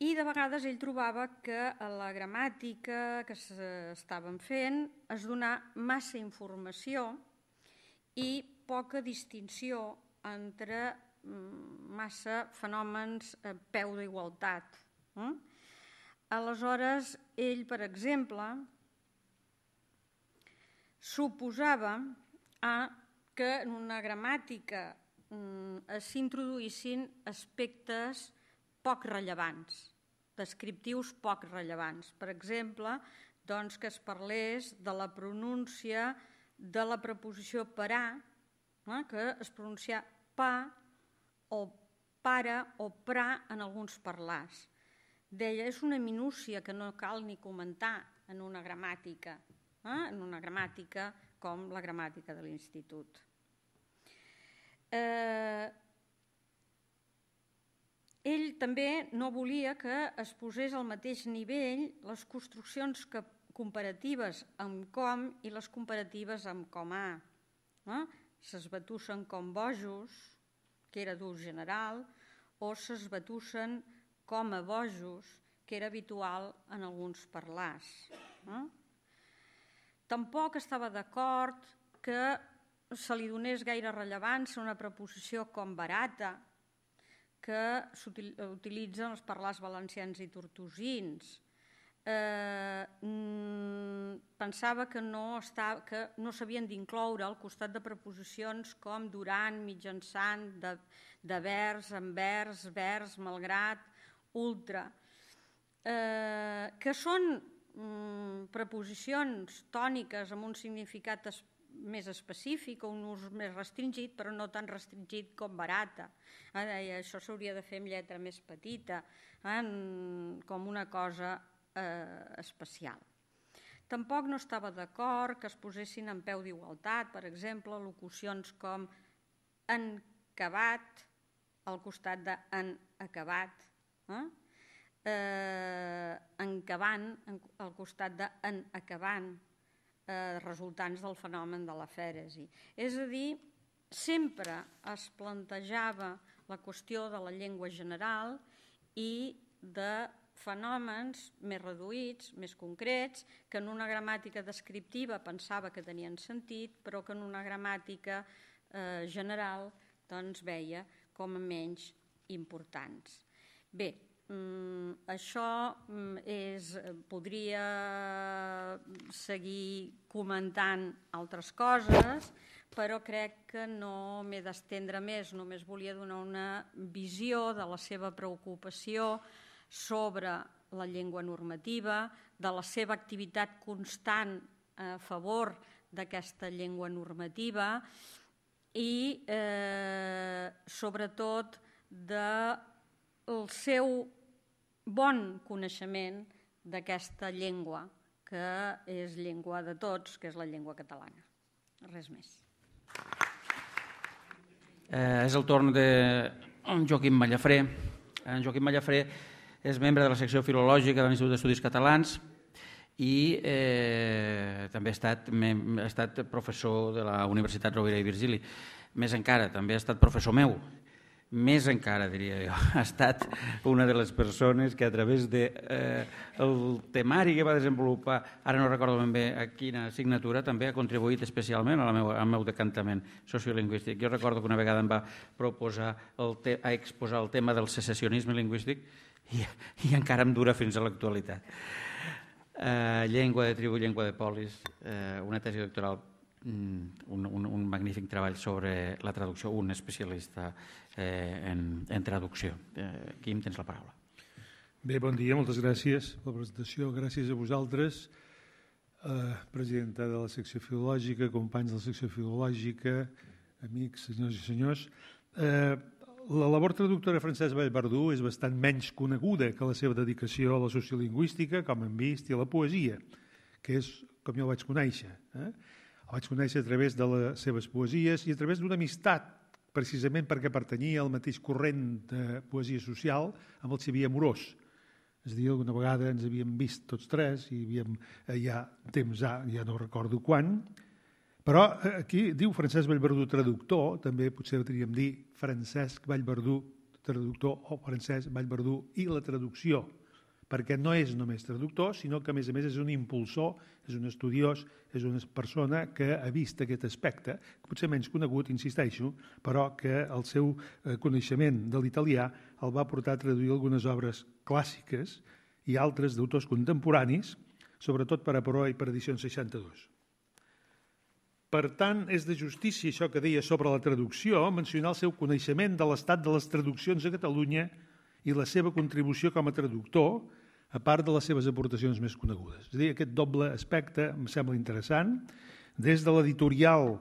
I de vegades ell trobava que a la gramàtica que s'estaven fent es donà massa informació i poca distinció entre mm, massa fenòmens a eh, peu d'igualtat. Hm? Aleshores, ell, per exemple, suposava a que en una gramàtica mm, s'introduïssin aspectes poc rellevants, descriptius poc rellevants. Per exemple, doncs, que es parlés de la pronúncia de la preposició parar eh, que es pronuncia pa o para o pra en alguns parlars. Deia, és una minúcia que no cal ni comentar en una gramàtica, eh, en una gramàtica com la gramàtica de l'institut. Eh, ell també no volia que es posés al mateix nivell les construccions que, comparatives amb com i les comparatives amb com a. No? Eh? s'esbatussen com bojos, que era d'ús general, o s'esbatussen com a bojos, que era habitual en alguns parlars. Eh? Tampoc estava d'acord que se li donés gaire rellevància una preposició com barata, que s'utilitzen els parlars valencians i tortosins, eh, mm, pensava que no, estava, que no s'havien d'incloure al costat de preposicions com durant, mitjançant, de, de vers, envers, vers, malgrat, ultra, eh, que són mm, preposicions tòniques amb un significat es, més específic o un ús més restringit, però no tan restringit com barata. Eh, això s'hauria de fer amb lletra més petita, eh, mm, com una cosa eh, especial. Tampoc no estava d'acord que es posessin en peu d'igualtat, per exemple, locucions com encabat al costat de en acabat, eh? Eh, encavant al costat de en acabant, eh, resultants del fenomen de la fèresi. És a dir, sempre es plantejava la qüestió de la llengua general i de fenòmens més reduïts, més concrets, que en una gramàtica descriptiva pensava que tenien sentit, però que en una gramàtica eh, general doncs, veia com a menys importants. Bé, mm, això mm, és, podria seguir comentant altres coses, però crec que no m'he d'estendre més, només volia donar una visió de la seva preocupació sobre la llengua normativa, de la seva activitat constant a favor d'aquesta llengua normativa i, eh, sobretot, del seu bon coneixement d'aquesta llengua, que és llengua de tots, que és la llengua catalana. Res més. Eh, és el torn de Joaquim Mallafré. En Joaquim Mallafré és membre de la secció filològica de l'Institut d'Estudis Catalans i eh, també ha estat, ha estat professor de la Universitat Rovira i Virgili. Més encara, també ha estat professor meu més encara, diria jo, <laughs> ha estat una de les persones que a través del de, eh, el temari que va desenvolupar, ara no recordo ben bé a quina assignatura, també ha contribuït especialment a la meu, al meu decantament sociolingüístic. Jo recordo que una vegada em va proposar el te a exposar el tema del secessionisme lingüístic i, i encara em dura fins a l'actualitat. Eh, llengua de tribu, llengua de polis, eh, una tesi doctoral, mm, un, un, un magnífic treball sobre la traducció, un especialista eh, en, en traducció. Eh, Quim, tens la paraula. Bé, bon dia, moltes gràcies per la presentació. Gràcies a vosaltres, eh, presidenta de la secció filològica, companys de la secció filològica, amics, senyors i senyors. Eh, la labor traductora Francesc Vallverdú és bastant menys coneguda que la seva dedicació a la sociolingüística, com hem vist, i a la poesia, que és com jo vaig conèixer. Eh? Ho vaig conèixer a través de les seves poesies i a través d'una amistat, precisament perquè pertanyia al mateix corrent de poesia social amb el Xavier Amorós. És a dir, alguna vegada ens havíem vist tots tres i havíem, eh, ja temps, ja no recordo quan, però eh, aquí diu Francesc Vallverdú traductor, també potser diríem dir Francesc Vallverdú traductor o Francesc Vallverdú i la traducció, perquè no és només traductor, sinó que a més a més és un impulsor, és un estudiós, és una persona que ha vist aquest aspecte, que potser menys conegut, insisteixo, però que el seu eh, coneixement de l'italià el va portar a traduir algunes obres clàssiques i altres d'autors contemporanis, sobretot per a Pro i per Edicions 62. Per tant, és de justícia això que deia sobre la traducció, mencionar el seu coneixement de l'estat de les traduccions a Catalunya i la seva contribució com a traductor, a part de les seves aportacions més conegudes. És a dir, aquest doble aspecte em sembla interessant. Des de l'editorial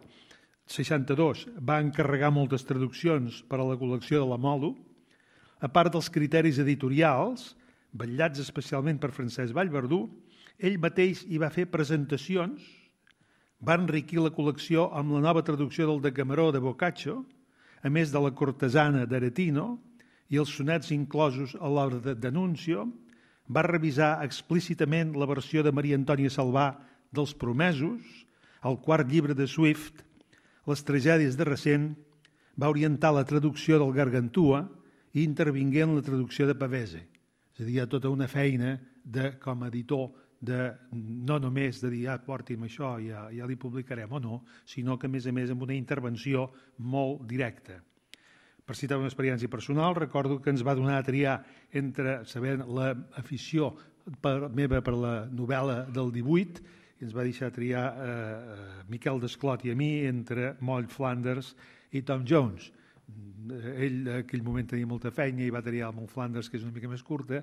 62 va encarregar moltes traduccions per a la col·lecció de la Molo, a part dels criteris editorials, vetllats especialment per Francesc Vallverdú, ell mateix hi va fer presentacions va enriquir la col·lecció amb la nova traducció del Camaró de Boccaccio, a més de la cortesana d'Aretino i els sonets inclosos a l'obra de Denuncio, va revisar explícitament la versió de Maria Antònia Salvà dels Promesos, el quart llibre de Swift, les tragèdies de recent, va orientar la traducció del Gargantua i intervingué en la traducció de Pavese. És a dir, hi ha tota una feina de, com a editor de, no només de dir, ah, porti'm això, ja, ja li publicarem o no, sinó que, a més a més, amb una intervenció molt directa. Per citar una experiència personal, recordo que ens va donar a triar entre, saber l'afició per, meva per la novel·la del 18, i ens va deixar triar eh, eh, Miquel Desclot i a mi entre Moll Flanders i Tom Jones ell en aquell moment tenia molta feina i va triar el Mount Flanders, que és una mica més curta,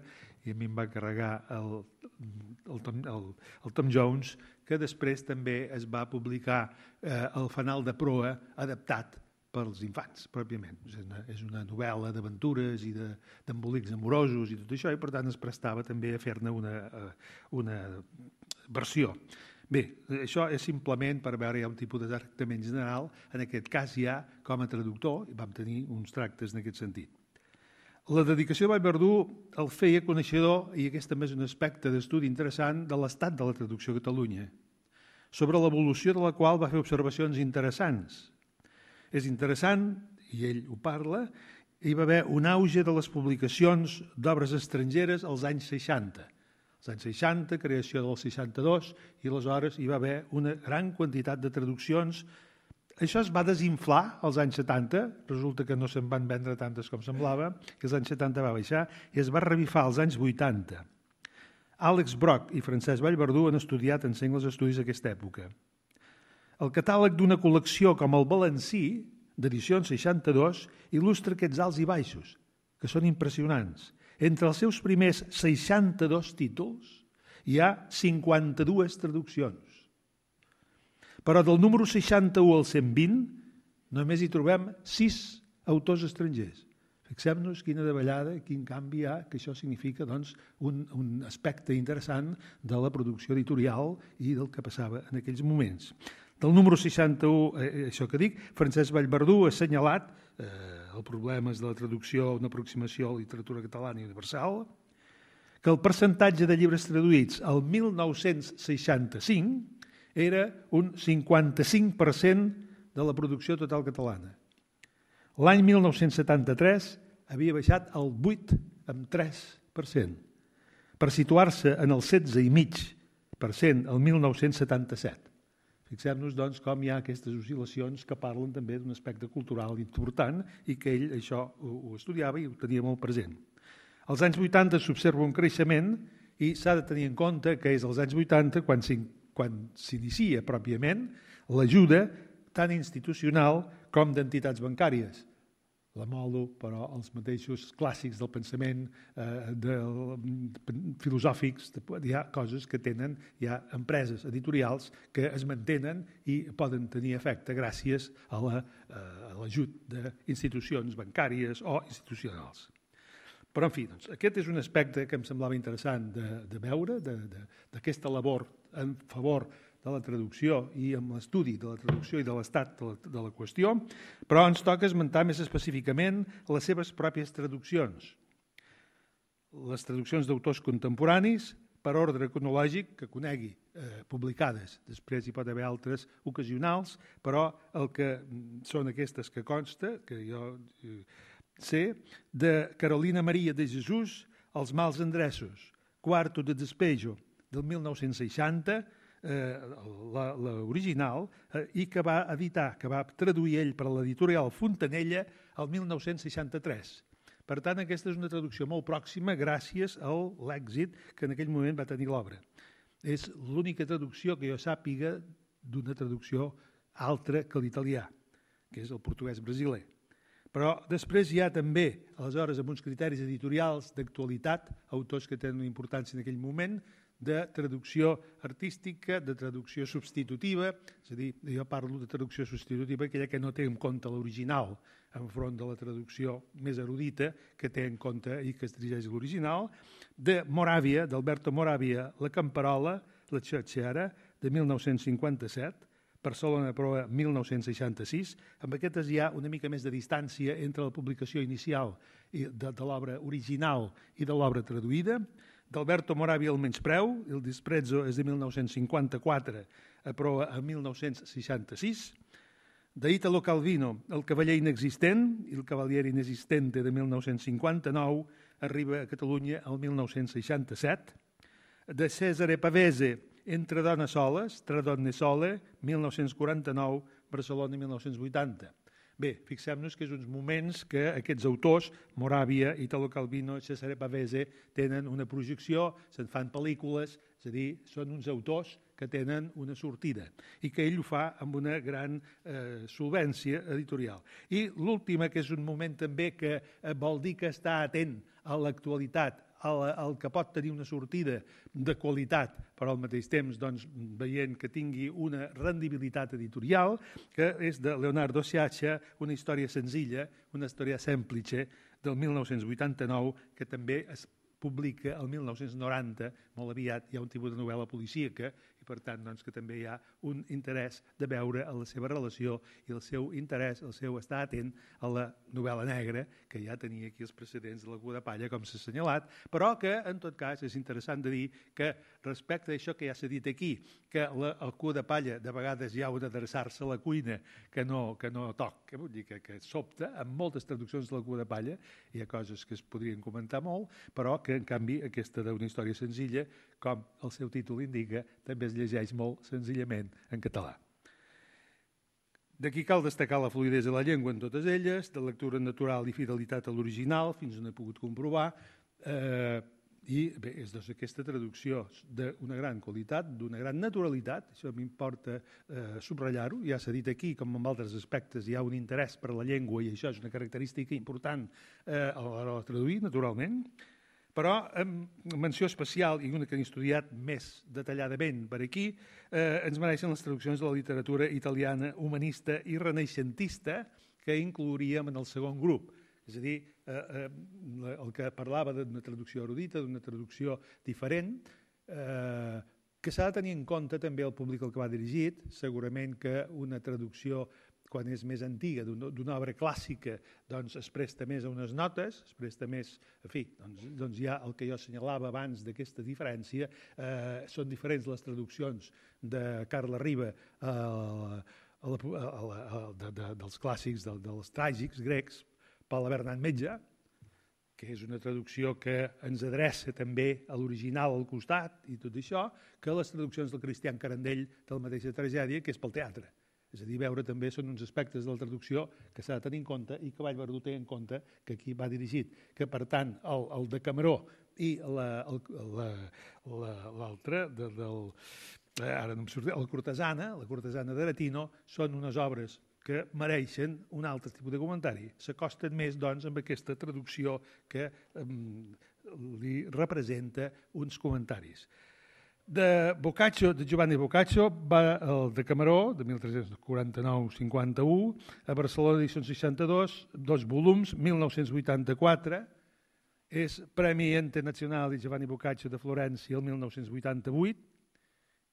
i a mi em va carregar el, el, Tom, el, el Tom Jones, que després també es va publicar eh, el fanal de proa adaptat pels infants, pròpiament. És una, és una novel·la d'aventures i d'embolics de, amorosos i tot això, i per tant es prestava també a fer-ne una, eh, una versió. Bé, això és simplement per veure ja un tipus de tractament general. En aquest cas ja com a traductor vam tenir uns tractes en aquest sentit. La dedicació de Verdú el feia coneixedor, i aquest també és un aspecte d'estudi interessant, de l'estat de la traducció a Catalunya, sobre l'evolució de la qual va fer observacions interessants. És interessant, i ell ho parla, hi va haver un auge de les publicacions d'obres estrangeres als anys 60, els anys 60, creació del 62, i aleshores hi va haver una gran quantitat de traduccions. Això es va desinflar als anys 70, resulta que no se'n van vendre tantes com semblava, que els anys 70 va baixar, i es va revifar als anys 80. Àlex Brock i Francesc Vallverdú han estudiat en sengles estudis aquesta època. El catàleg d'una col·lecció com el Valencí, d'edicions 62, il·lustra aquests alts i baixos, que són impressionants, entre els seus primers 62 títols hi ha 52 traduccions. Però del número 61 al 120 només hi trobem 6 autors estrangers. Fixem-nos quina davallada, quin canvi hi ha, que això significa doncs, un, un aspecte interessant de la producció editorial i del que passava en aquells moments. Del número 61, eh, eh, això que dic, Francesc Vallverdú ha assenyalat eh, el problema és de la traducció, una aproximació a la literatura catalana universal, que el percentatge de llibres traduïts al 1965 era un 55% de la producció total catalana. L'any 1973 havia baixat al 8,3%, per situar-se en el 16,5% el 1977. Fixem-nos, doncs, com hi ha aquestes oscil·lacions que parlen també d'un aspecte cultural important i que ell això ho, ho estudiava i ho tenia molt present. Als anys 80 s'observa un creixement i s'ha de tenir en compte que és als anys 80 quan s'inicia pròpiament l'ajuda tant institucional com d'entitats bancàries la Molo, però els mateixos clàssics del pensament eh, de, mm, filosòfics, de, hi ha coses que tenen, hi ha empreses editorials que es mantenen i poden tenir efecte gràcies a l'ajut la, eh, d'institucions bancàries o institucionals. Però, en fi, doncs, aquest és un aspecte que em semblava interessant de, de veure, d'aquesta labor en favor de de la traducció i amb l'estudi de la traducció i de l'estat de, la, de la qüestió, però ens toca esmentar més específicament les seves pròpies traduccions. Les traduccions d'autors contemporanis per ordre cronològic que conegui eh, publicades. Després hi pot haver altres ocasionals, però el que mm, són aquestes que consta, que jo eh, sé, de Carolina Maria de Jesús, Els mals endreços, Quarto de despejo, del 1960, eh, l'original, eh, i que va editar, que va traduir ell per a l'editorial Fontanella el 1963. Per tant, aquesta és una traducció molt pròxima gràcies a l'èxit que en aquell moment va tenir l'obra. És l'única traducció que jo sàpiga d'una traducció altra que l'italià, que és el portuguès brasiler. Però després hi ha també, aleshores, amb uns criteris editorials d'actualitat, autors que tenen una importància en aquell moment, de traducció artística, de traducció substitutiva, és a dir, jo parlo de traducció substitutiva, aquella que no té en compte l'original, enfront de la traducció més erudita que té en compte i que es dirigeix l'original, de Moràvia, d'Alberto Moràvia, La Camperola, La Xerxera, de 1957, Barcelona Proa 1966. Amb aquestes hi ha una mica més de distància entre la publicació inicial de, de l'obra original i de l'obra traduïda d'Alberto Moravi el menyspreu, el disprezzo és de 1954, però a 1966, d'Italo Calvino, El cavaller inexistent i El cavaller inexistente de 1959, arriba a Catalunya el 1967, de Cesare Pavese, Entre dones soles, Tre donne sole, 1949, Barcelona 1980. Bé, fixem-nos que és uns moments que aquests autors, Moravia, Italo Calvino, Cesare Pavese, tenen una projecció, se'n fan pel·lícules, és a dir, són uns autors que tenen una sortida i que ell ho fa amb una gran eh, solvència editorial. I l'última, que és un moment també que eh, vol dir que està atent a l'actualitat, el, el que pot tenir una sortida de qualitat, però al mateix temps doncs, veient que tingui una rendibilitat editorial, que és de Leonardo Siacha, una història senzilla, una història semplice, del 1989, que també es publica el 1990, molt aviat, hi ha un tipus de novel·la policíaca per tant doncs, que també hi ha un interès de veure a la seva relació i el seu interès, el seu estar atent a la novel·la negra, que ja tenia aquí els precedents de l'Algú de Palla, com s'ha assenyalat, però que en tot cas és interessant de dir que respecte a això que ja s'ha dit aquí, que la, el cua de palla de vegades hi ha un adreçar-se a la cuina que no, que no toca, vull dir que, que sobta, amb moltes traduccions de la cua de palla, hi ha coses que es podrien comentar molt, però que en canvi aquesta d'una història senzilla, com el seu títol indica, també és llegeix molt senzillament en català. D'aquí cal destacar la fluidesa de la llengua en totes elles, de lectura natural i fidelitat a l'original, fins on he pogut comprovar, eh, i bé, és doncs aquesta traducció d'una gran qualitat, d'una gran naturalitat, això m'importa eh, subratllar-ho, ja s'ha dit aquí, com en altres aspectes hi ha un interès per la llengua i això és una característica important eh, a l'hora de traduir, naturalment, però amb menció especial, i una que hem estudiat més detalladament per aquí, eh, ens mereixen les traduccions de la literatura italiana humanista i renaixentista que inclouríem en el segon grup. És a dir, eh, eh, el que parlava d'una traducció erudita, d'una traducció diferent, eh, que s'ha de tenir en compte també el públic al que va dirigit, segurament que una traducció quan és més antiga, d'una obra clàssica, doncs es presta més a unes notes, es presta més, en fi, doncs, doncs ja el que jo assenyalava abans d'aquesta diferència, eh, són diferents les traduccions de Carla Riba a, a la, a la, a, de, de, dels clàssics, de, dels tràgics grecs, per la Bernat Metge, que és una traducció que ens adreça també a l'original al costat i tot això, que les traduccions del Cristian Carandell de la mateixa tragèdia, que és pel teatre és a dir, veure també són uns aspectes de la traducció que s'ha de tenir en compte i que Vallverdú té en compte que aquí va dirigit, que per tant el, el de Camaró i l'altre la, la, de, del, eh, ara no em surt, el Cortesana, la Cortesana de d'Aretino, són unes obres que mereixen un altre tipus de comentari. S'acosten més, doncs, amb aquesta traducció que eh, li representa uns comentaris. De Boccaccio, de Giovanni Boccaccio, va el de Camaró, de 1349-51, a Barcelona, edició 62, dos volums, 1984, és Premi Internacional de Giovanni Boccaccio de Florència el 1988,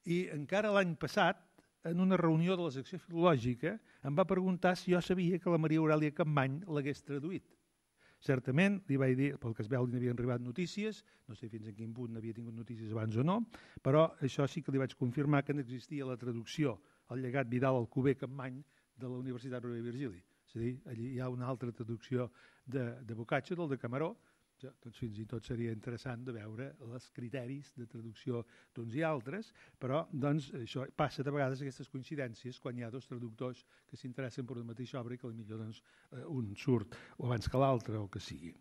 i encara l'any passat, en una reunió de la secció filològica, em va preguntar si jo sabia que la Maria Aurèlia Campmany l'hagués traduït. Certament, li vaig dir, pel que es veu, li havien arribat notícies, no sé fins a quin punt n'havia tingut notícies abans o no, però això sí que li vaig confirmar que no existia la traducció al llegat Vidal al Cuber Campmany de la Universitat Rovira Virgili. És a dir, allí hi ha una altra traducció de, de Bocaccio, del de Camaró, doncs, doncs fins i tot seria interessant de veure els criteris de traducció d'uns i altres, però doncs, això passa de vegades aquestes coincidències quan hi ha dos traductors que s'interessen per una mateixa obra i que potser doncs, eh, un surt o abans que l'altre o que sigui.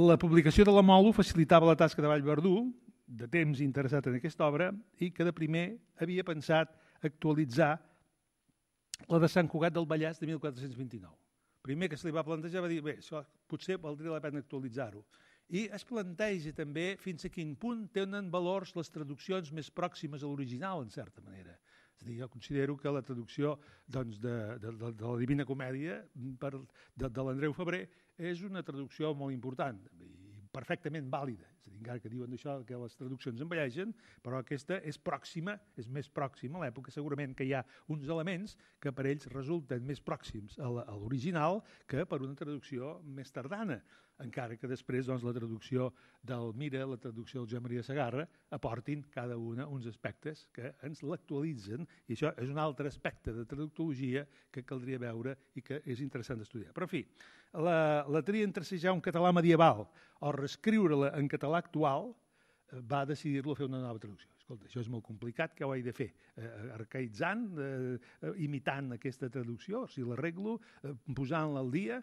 La publicació de la Molo facilitava la tasca de Vallverdú, de temps interessat en aquesta obra, i que de primer havia pensat actualitzar la de Sant Cugat del Vallès de 1429. Primer que se li va plantejar va dir, bé, això potser valdria la pena actualitzar-ho. I es planteja també fins a quin punt tenen valors les traduccions més pròximes a l'original, en certa manera. És a dir, jo considero que la traducció doncs, de, de, de, de la Divina Comèdia per, de, de l'Andreu Febrer és una traducció molt important i perfectament vàlida és encara que diuen això, que les traduccions envelleixen, però aquesta és pròxima, és més pròxima a l'època, segurament que hi ha uns elements que per ells resulten més pròxims a l'original que per una traducció més tardana, encara que després doncs, la traducció del Mira, la traducció del Joan Maria Sagarra, aportin cada una uns aspectes que ens l'actualitzen, i això és un altre aspecte de traductologia que caldria veure i que és interessant d'estudiar. Però, en fi, la, la tria entre ser ja un català medieval o reescriure-la en català català actual eh, va decidir-lo fer una nova traducció. Escolta, això és molt complicat, què ho he de fer? Eh, eh arcaïtzant, eh, eh, imitant aquesta traducció, si l'arreglo, eh, posant-la al dia...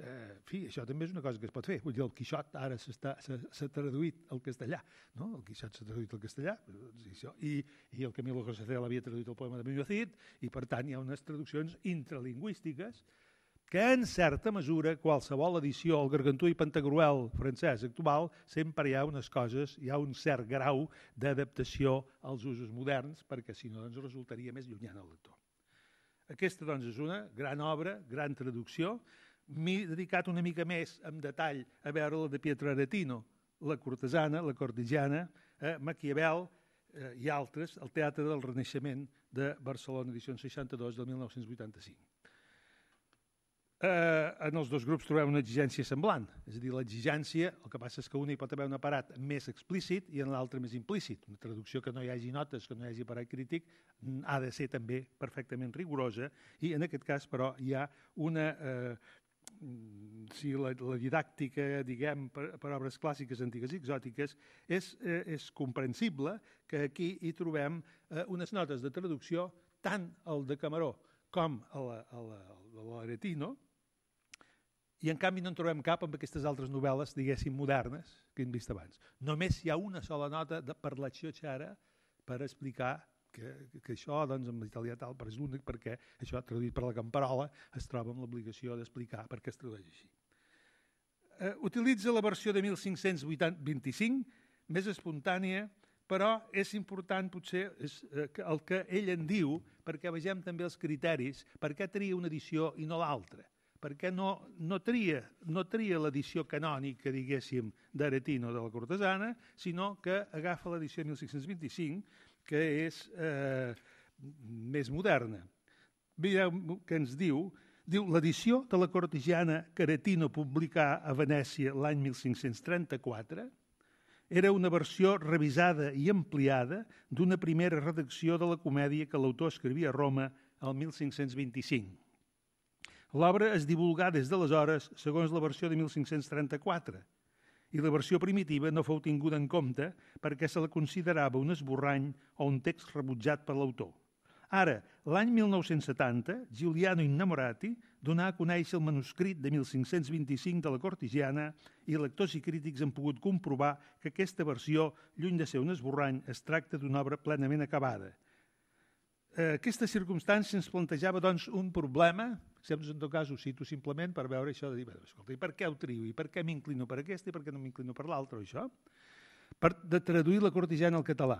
Eh, fi, això també és una cosa que es pot fer. Vull dir, el Quixot ara s'ha traduït al castellà, no? El Quixot s'ha traduït al castellà, doncs i, això, i, i el Camilo Rosacel l'havia traduït el poema de Muñoz i per tant hi ha unes traduccions intralingüístiques que en certa mesura qualsevol edició al Gargantú i Pantagruel francès actual sempre hi ha unes coses, hi ha un cert grau d'adaptació als usos moderns perquè si no ens doncs, resultaria més llunyant al lector. Aquesta doncs és una gran obra, gran traducció, m'he dedicat una mica més en detall a veure la de Pietro Aretino, la cortesana, la cortigiana, eh, Maquiavel eh, i altres, el Teatre del Renaixement de Barcelona, edició 62 del 1985 eh, en els dos grups trobem una exigència semblant. És a dir, l'exigència, el que passa és que una hi pot haver un aparat més explícit i en l'altra més implícit. Una traducció que no hi hagi notes, que no hi hagi aparat crític, ha de ser també perfectament rigorosa i en aquest cas, però, hi ha una... Eh, si sí, la, la didàctica, diguem, per, per obres clàssiques, antigues i exòtiques, és, eh, és comprensible que aquí hi trobem eh, unes notes de traducció tant al de Camaró com a l'Aretino, la, i en canvi no en trobem cap amb aquestes altres novel·les, diguéssim, modernes que hem vist abans. Només hi ha una sola nota de, per l'acció xara per explicar que, que això, doncs, amb l'italià tal, per és l'únic perquè això, traduït per la camperola, es troba amb l'obligació d'explicar per què es tradueix així. Eh, utilitza la versió de 1525, més espontània, però és important potser és, eh, el que ell en diu perquè vegem també els criteris, per què tria una edició i no l'altra perquè no, no tria, no tria l'edició canònica, diguéssim, d'Aretino de la Cortesana, sinó que agafa l'edició 1625, que és eh, més moderna. Mireu que ens diu, diu l'edició de la cortesana que Aretino publicà a Venècia l'any 1534 era una versió revisada i ampliada d'una primera redacció de la comèdia que l'autor escrivia a Roma el 1525 L'obra es divulgà des d'aleshores segons la versió de 1534 i la versió primitiva no fou tinguda en compte perquè se la considerava un esborrany o un text rebutjat per l'autor. Ara, l'any 1970, Giuliano Innamorati donà a conèixer el manuscrit de 1525 de la Cortigiana i lectors i crítics han pogut comprovar que aquesta versió, lluny de ser un esborrany, es tracta d'una obra plenament acabada – eh, aquesta circumstància ens plantejava doncs, un problema, en tot cas ho cito simplement per veure això de dir, bueno, escolta, i per què ho trio, i per què m'inclino per aquesta, i per què no m'inclino per l'altra, això? Per de traduir la cortesana al català.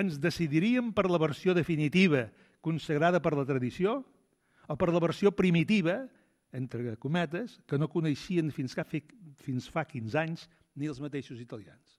Ens decidiríem per la versió definitiva, consagrada per la tradició, o per la versió primitiva, entre cometes, que no coneixien fins, que, fins fa 15 anys ni els mateixos italians.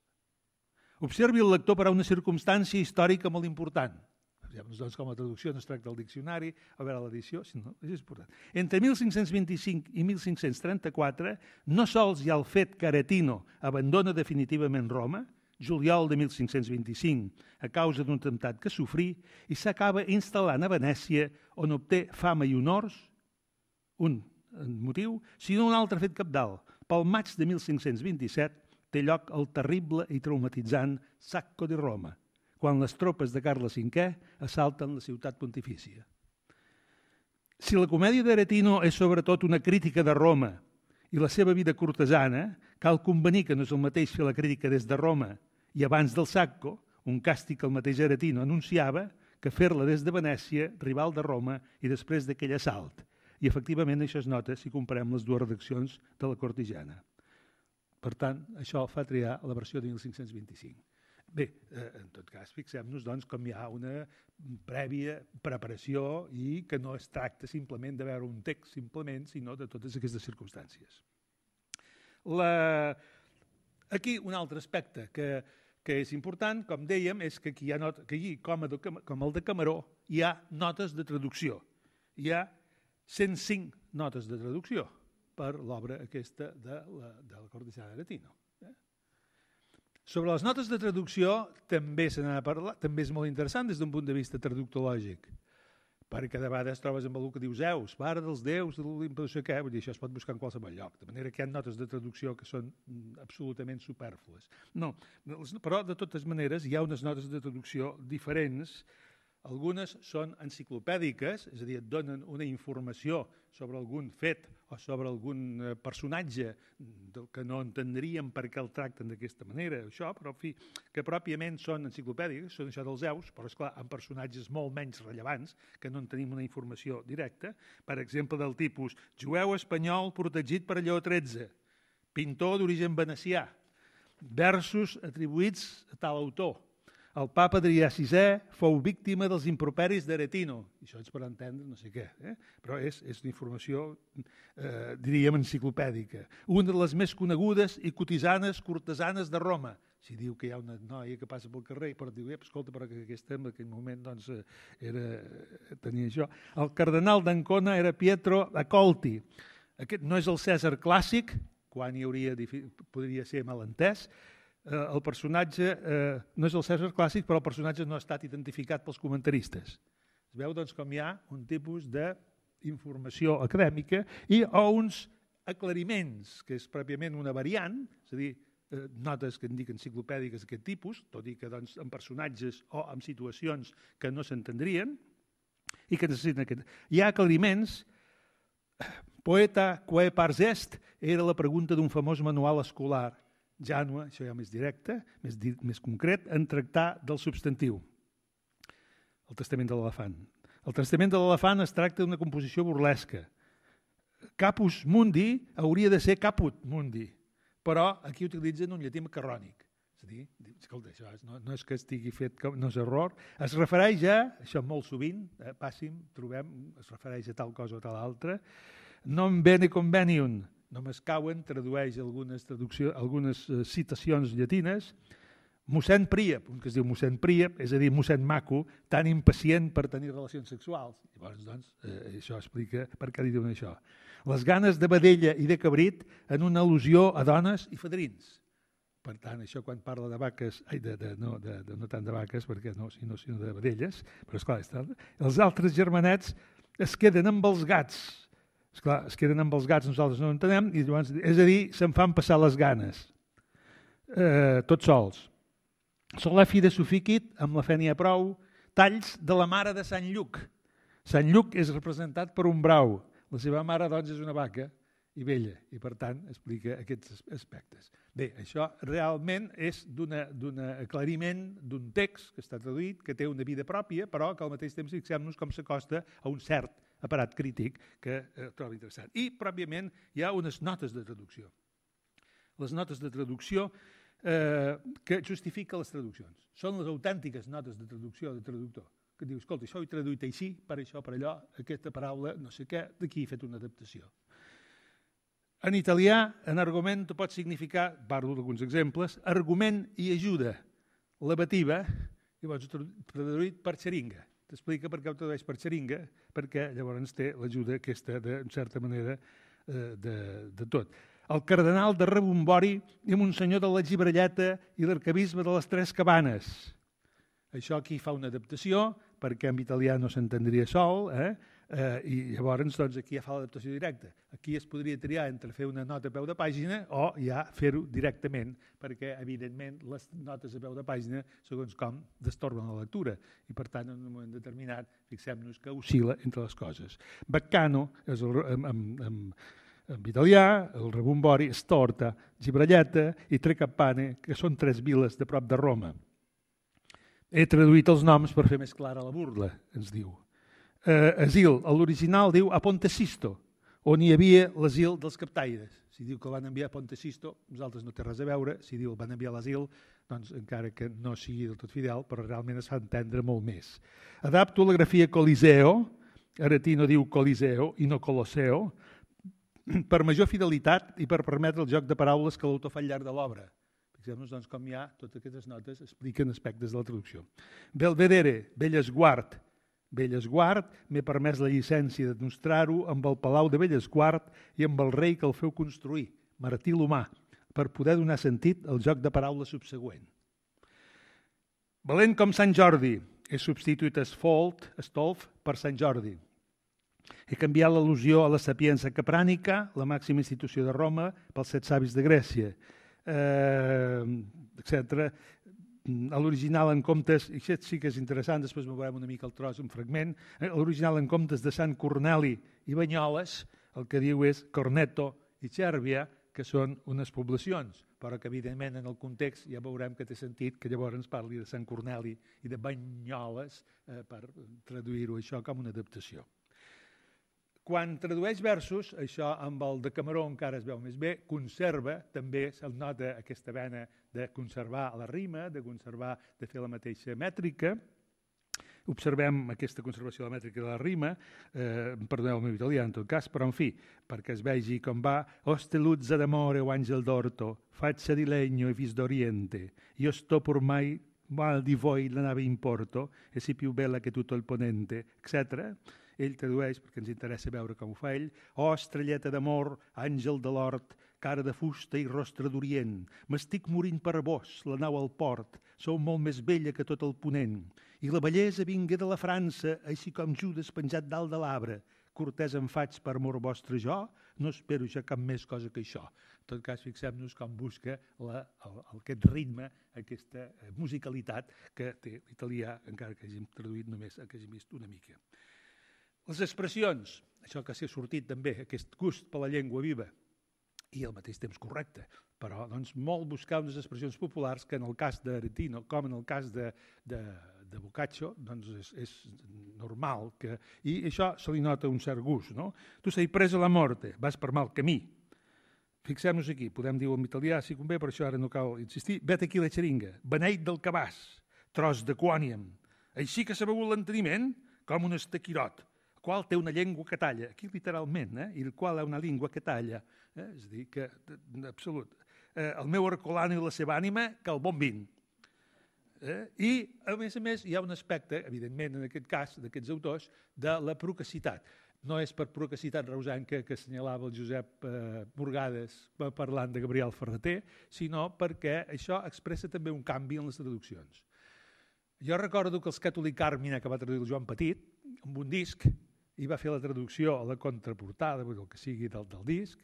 Observi el lector per a una circumstància històrica molt important – doncs, doncs, com a traducció no es tracta del diccionari, a veure l'edició, si no, és important. Entre 1525 i 1534, no sols hi ha el fet que Aretino abandona definitivament Roma, juliol de 1525, a causa d'un temptat que sofrí, i s'acaba instal·lant a Venècia, on obté fama i honors, un motiu, sinó un altre fet capdalt. Pel maig de 1527 té lloc el terrible i traumatitzant Sacco de Roma, quan les tropes de Carles V assalten la ciutat pontifícia. Si la comèdia d'Aretino és sobretot una crítica de Roma i la seva vida cortesana, cal convenir que no és el mateix fer la crítica des de Roma i abans del Sacco, un càstig que el mateix Aretino anunciava, que fer-la des de Venècia, rival de Roma, i després d'aquell assalt. I efectivament això es nota si comparem les dues redaccions de la Cortijana. Per tant, això fa triar la versió de 1525. Bé, eh, en tot cas, fixem-nos doncs, com hi ha una prèvia preparació i que no es tracta simplement de veure un text, simplement, sinó de totes aquestes circumstàncies. La... Aquí un altre aspecte que, que és important, com dèiem, és que aquí, hi ha not... que aquí com, de, com el de Camaró, hi ha notes de traducció. Hi ha 105 notes de traducció per l'obra aquesta de la, de la Cortesana Aretino. Sobre les notes de traducció també se n'ha parlat, també és molt interessant des d'un punt de vista traductològic, perquè de vegades trobes amb algú que dius Zeus, pare dels déus, de l'Olimp, no sé què, vull dir, això es pot buscar en qualsevol lloc, de manera que hi ha notes de traducció que són mm, absolutament superflues. No, però de totes maneres hi ha unes notes de traducció diferents, algunes són enciclopèdiques, és a dir, et donen una informació sobre algun fet o sobre algun eh, personatge del que no entendríem per què el tracten d'aquesta manera, això, però en fi, que pròpiament són enciclopèdics, són això dels eus, però és clar, amb personatges molt menys rellevants, que no en tenim una informació directa, per exemple, del tipus jueu espanyol protegit per allò 13, pintor d'origen venecià, versos atribuïts a tal autor, el papa Adrià VI fou víctima dels improperis d'Aretino. Això és per entendre no sé què, eh? però és, és una informació, eh, diríem, enciclopèdica. Una de les més conegudes i cotisanes cortesanes de Roma. Si diu que hi ha una noia que passa pel carrer, però diu, eh, escolta, però que aquesta en aquell moment doncs, eh, era, tenia això. El cardenal d'Ancona era Pietro Acolti. Aquest no és el Cèsar clàssic, quan hi hauria, podria ser malentès, eh, el personatge eh, no és el César clàssic, però el personatge no ha estat identificat pels comentaristes. Es veu doncs, com hi ha un tipus d'informació acadèmica i o uns aclariments, que és pròpiament una variant, és a dir, eh, notes que indiquen enciclopèdiques d'aquest tipus, tot i que doncs, amb personatges o amb situacions que no s'entendrien, i que necessiten aquest... Hi ha aclariments poeta quae pars est era la pregunta d'un famós manual escolar jànua, això ja més directe, més, di més concret, en tractar del substantiu, el testament de l'elefant. El testament de l'elefant es tracta d'una composició burlesca. Capus mundi hauria de ser caput mundi, però aquí utilitzen un llatí macarrònic. És a dir, escolta, això no, no és que estigui fet, com, no és error, es refereix a, això molt sovint, eh, pàssim, trobem, es refereix a tal cosa o a tal altra, non bene convenium, Només cauen, tradueix algunes, traducció, algunes eh, citacions llatines, mossèn Príap, un que es diu mossèn Príap, és a dir, mossèn maco, tan impacient per tenir relacions sexuals. Llavors, doncs, eh, això explica per què li diuen això. Les ganes de vedella i de cabrit en una al·lusió a dones i fadrins. Per tant, això quan parla de vaques, ai, de, de, no, de, de, no tant de vaques, perquè no, sinó, sinó de vedelles, però esclar, és clar, els altres germanets es queden amb els gats Esclar, es queden amb els gats, nosaltres no entenem, i llavors, és a dir, se'n fan passar les ganes, eh, tots sols. Són la fi de Sufíquid, amb la Fènia Prou, talls de la mare de Sant Lluc. Sant Lluc és representat per un brau, la seva mare, doncs, és una vaca i vella, i per tant explica aquests aspectes. Bé, això realment és d'un aclariment d'un text que està traduït, que té una vida pròpia, però que al mateix temps fixem-nos com s'acosta a un cert aparat crític que eh, troba interessant. I, pròpiament, hi ha unes notes de traducció. Les notes de traducció eh, que justifica les traduccions. Són les autèntiques notes de traducció de traductor que diu, escolta, això ho he traduït així, per això, per allò, aquesta paraula, no sé què, d'aquí he fet una adaptació. En italià, en argumento pot significar, parlo d'alguns exemples, argument i ajuda, lavativa, llavors traduït per xeringa t'explica per què ho tradueix per xeringa, perquè llavors té l'ajuda aquesta, de, en certa manera, eh, de, de tot. El cardenal de Rebombori i Monsenyor de la Gibrelleta i l'arcabisbe de les Tres Cabanes. Això aquí fa una adaptació, perquè en italià no s'entendria sol, eh? Eh, I llavors, doncs, aquí ja fa l'adaptació directa. Aquí es podria triar entre fer una nota a peu de pàgina o ja fer-ho directament, perquè, evidentment, les notes a peu de pàgina, segons com, destorben la lectura. I, per tant, en un moment determinat, fixem-nos que oscil·la entre les coses. Baccano, és el, amb, amb, amb, en italià, el rebombori és Torta, Gibralleta i trecapane, que són tres viles de prop de Roma. He traduït els noms per fer més clara la burla, ens diu eh, asil. L'original diu a Pontesisto, on hi havia l'asil dels captaires. Si diu que el van enviar a Pontesisto, nosaltres no té res a veure. Si diu que van enviar a l'asil, doncs encara que no sigui del tot fidel, però realment es fa entendre molt més. Adapto la grafia Coliseo, Aretino diu Coliseo i no Colosseo, per major fidelitat i per permetre el joc de paraules que l'autor fa al llarg de l'obra. Fixem-nos doncs, com hi ha, totes aquestes notes expliquen aspectes de la traducció. Belvedere, Bellesguard, Bellesguard m'he permès la llicència de mostrar-ho amb el Palau de Bellesguard i amb el rei que el feu construir, Martí l'Humà, per poder donar sentit al joc de paraules subsegüent. Valent com Sant Jordi, he substituït Esfolt, Estolf, per Sant Jordi. He canviat l'al·lusió a la sapiència Caprànica, la màxima institució de Roma, pels set savis de Grècia, eh, etc a mm, l'original en comptes, i això sí que és interessant, després veurem una mica el tros, un fragment, a eh, l'original en comptes de Sant Corneli i Banyoles, el que diu és Corneto i Xèrbia, que són unes poblacions, però que evidentment en el context ja veurem que té sentit que llavors ens parli de Sant Corneli i de Banyoles eh, per traduir-ho això com una adaptació. Quan tradueix versos, això amb el de Camaró encara es veu més bé, conserva, també se'l nota aquesta vena de conservar la rima, de conservar, de fer la mateixa mètrica, observem aquesta conservació de la mètrica de la rima, eh, perdoneu el meu italià en tot cas, però en fi, perquè es vegi com va «Osteluzza d'amore o àngel d'orto, faccia di legno e vis d'oriente, io sto mai mal di voi la nave in porto e si più bella che tutto il ponente», etc ell tradueix, perquè ens interessa veure com ho fa ell, «O oh, estrelleta d'amor, àngel de l'hort, cara de fusta i rostre d'orient, m'estic morint per vos, la nau al port, sou molt més vella que tot el ponent, i la bellesa vingué de la França, així com Judes penjat dalt de l'arbre, cortès em faig per amor vostre jo, no espero ja cap més cosa que això. En tot cas, fixem-nos com busca la, el, aquest ritme, aquesta eh, musicalitat que té l'italià, encara que hàgim traduït només, que hàgim vist una mica. Les expressions, això que s'ha sortit també, aquest gust per la llengua viva, i al mateix temps correcte, però doncs, molt buscar unes expressions populars que en el cas d'Aretino, com en el cas de, de, de Boccaccio, doncs és, és normal que... I això se li nota un cert gust, no? Tu sei presa la morte, vas per mal camí. Fixem-nos aquí, podem dir-ho en italià si convé, però això ara no cal insistir. Vet aquí la xeringa, beneit del cabàs, tros de quòniam. Així que s'ha begut l'enteniment com un estaquirot qual té una llengua que talla, aquí literalment, eh? i el qual ha una llengua que talla, eh? és a dir, que, absolut, eh, el meu arcolano i la seva ànima, que el bon vin. Eh? I, a més a més, hi ha un aspecte, evidentment, en aquest cas, d'aquests autors, de la procacitat. No és per procacitat reusanca que assenyalava el Josep eh, Morgades eh, parlant de Gabriel Ferreter, sinó perquè això expressa també un canvi en les traduccions. Jo recordo que els Catolic Carmina, que va traduir el Joan Petit, amb un disc, i va fer la traducció a la contraportada, el que sigui del, del disc,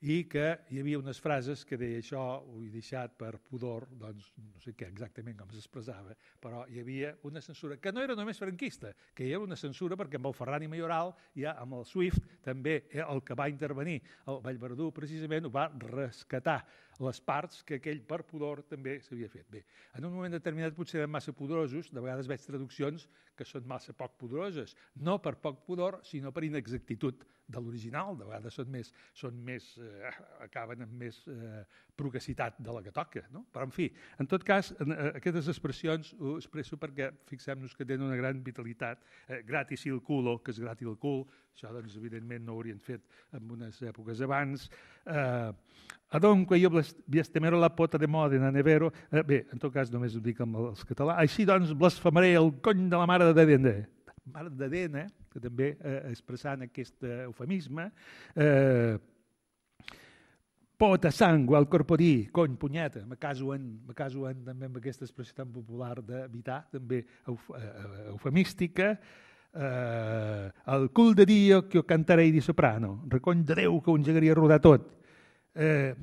i que hi havia unes frases que deia això ho he deixat per pudor, doncs no sé què exactament com s'expressava, però hi havia una censura que no era només franquista, que hi havia una censura perquè amb el Ferran i Majoral, ja amb el Swift, també el que va intervenir, el Vallverdú precisament ho va rescatar les parts que aquell per pudor també s'havia fet. Bé, en un moment determinat potser eren massa pudorosos, de vegades veig traduccions que són massa poc pudoroses, no per poc pudor, sinó per inexactitud de l'original, de vegades són més, són més eh, acaben amb més eh, progressitat de la que toca. No? Però, en fi, en tot cas, en, eh, aquestes expressions ho expresso perquè fixem-nos que tenen una gran vitalitat, eh, gratis il culo, que és gratis el cul, això, doncs, evidentment, no ho haurien fet en unes èpoques abans. Eh, Adonque jo blastemerò la pota de moda en anevero. Eh, bé, en tot cas, només ho dic amb els català. Així, doncs, blasfemaré el cony de la mare de Dena. Mare de Dena, eh? que també eh, expressant aquest eh, eufemisme, eh, pota sangue al corpo di, cony, punyeta, me caso en, me caso en també amb aquesta expressió tan popular d'evitar, també euf, eh, eufemística, eh, eh, El cul de dia que ho cantarei di soprano, recony de Déu que ho engegaria a rodar tot. Eh,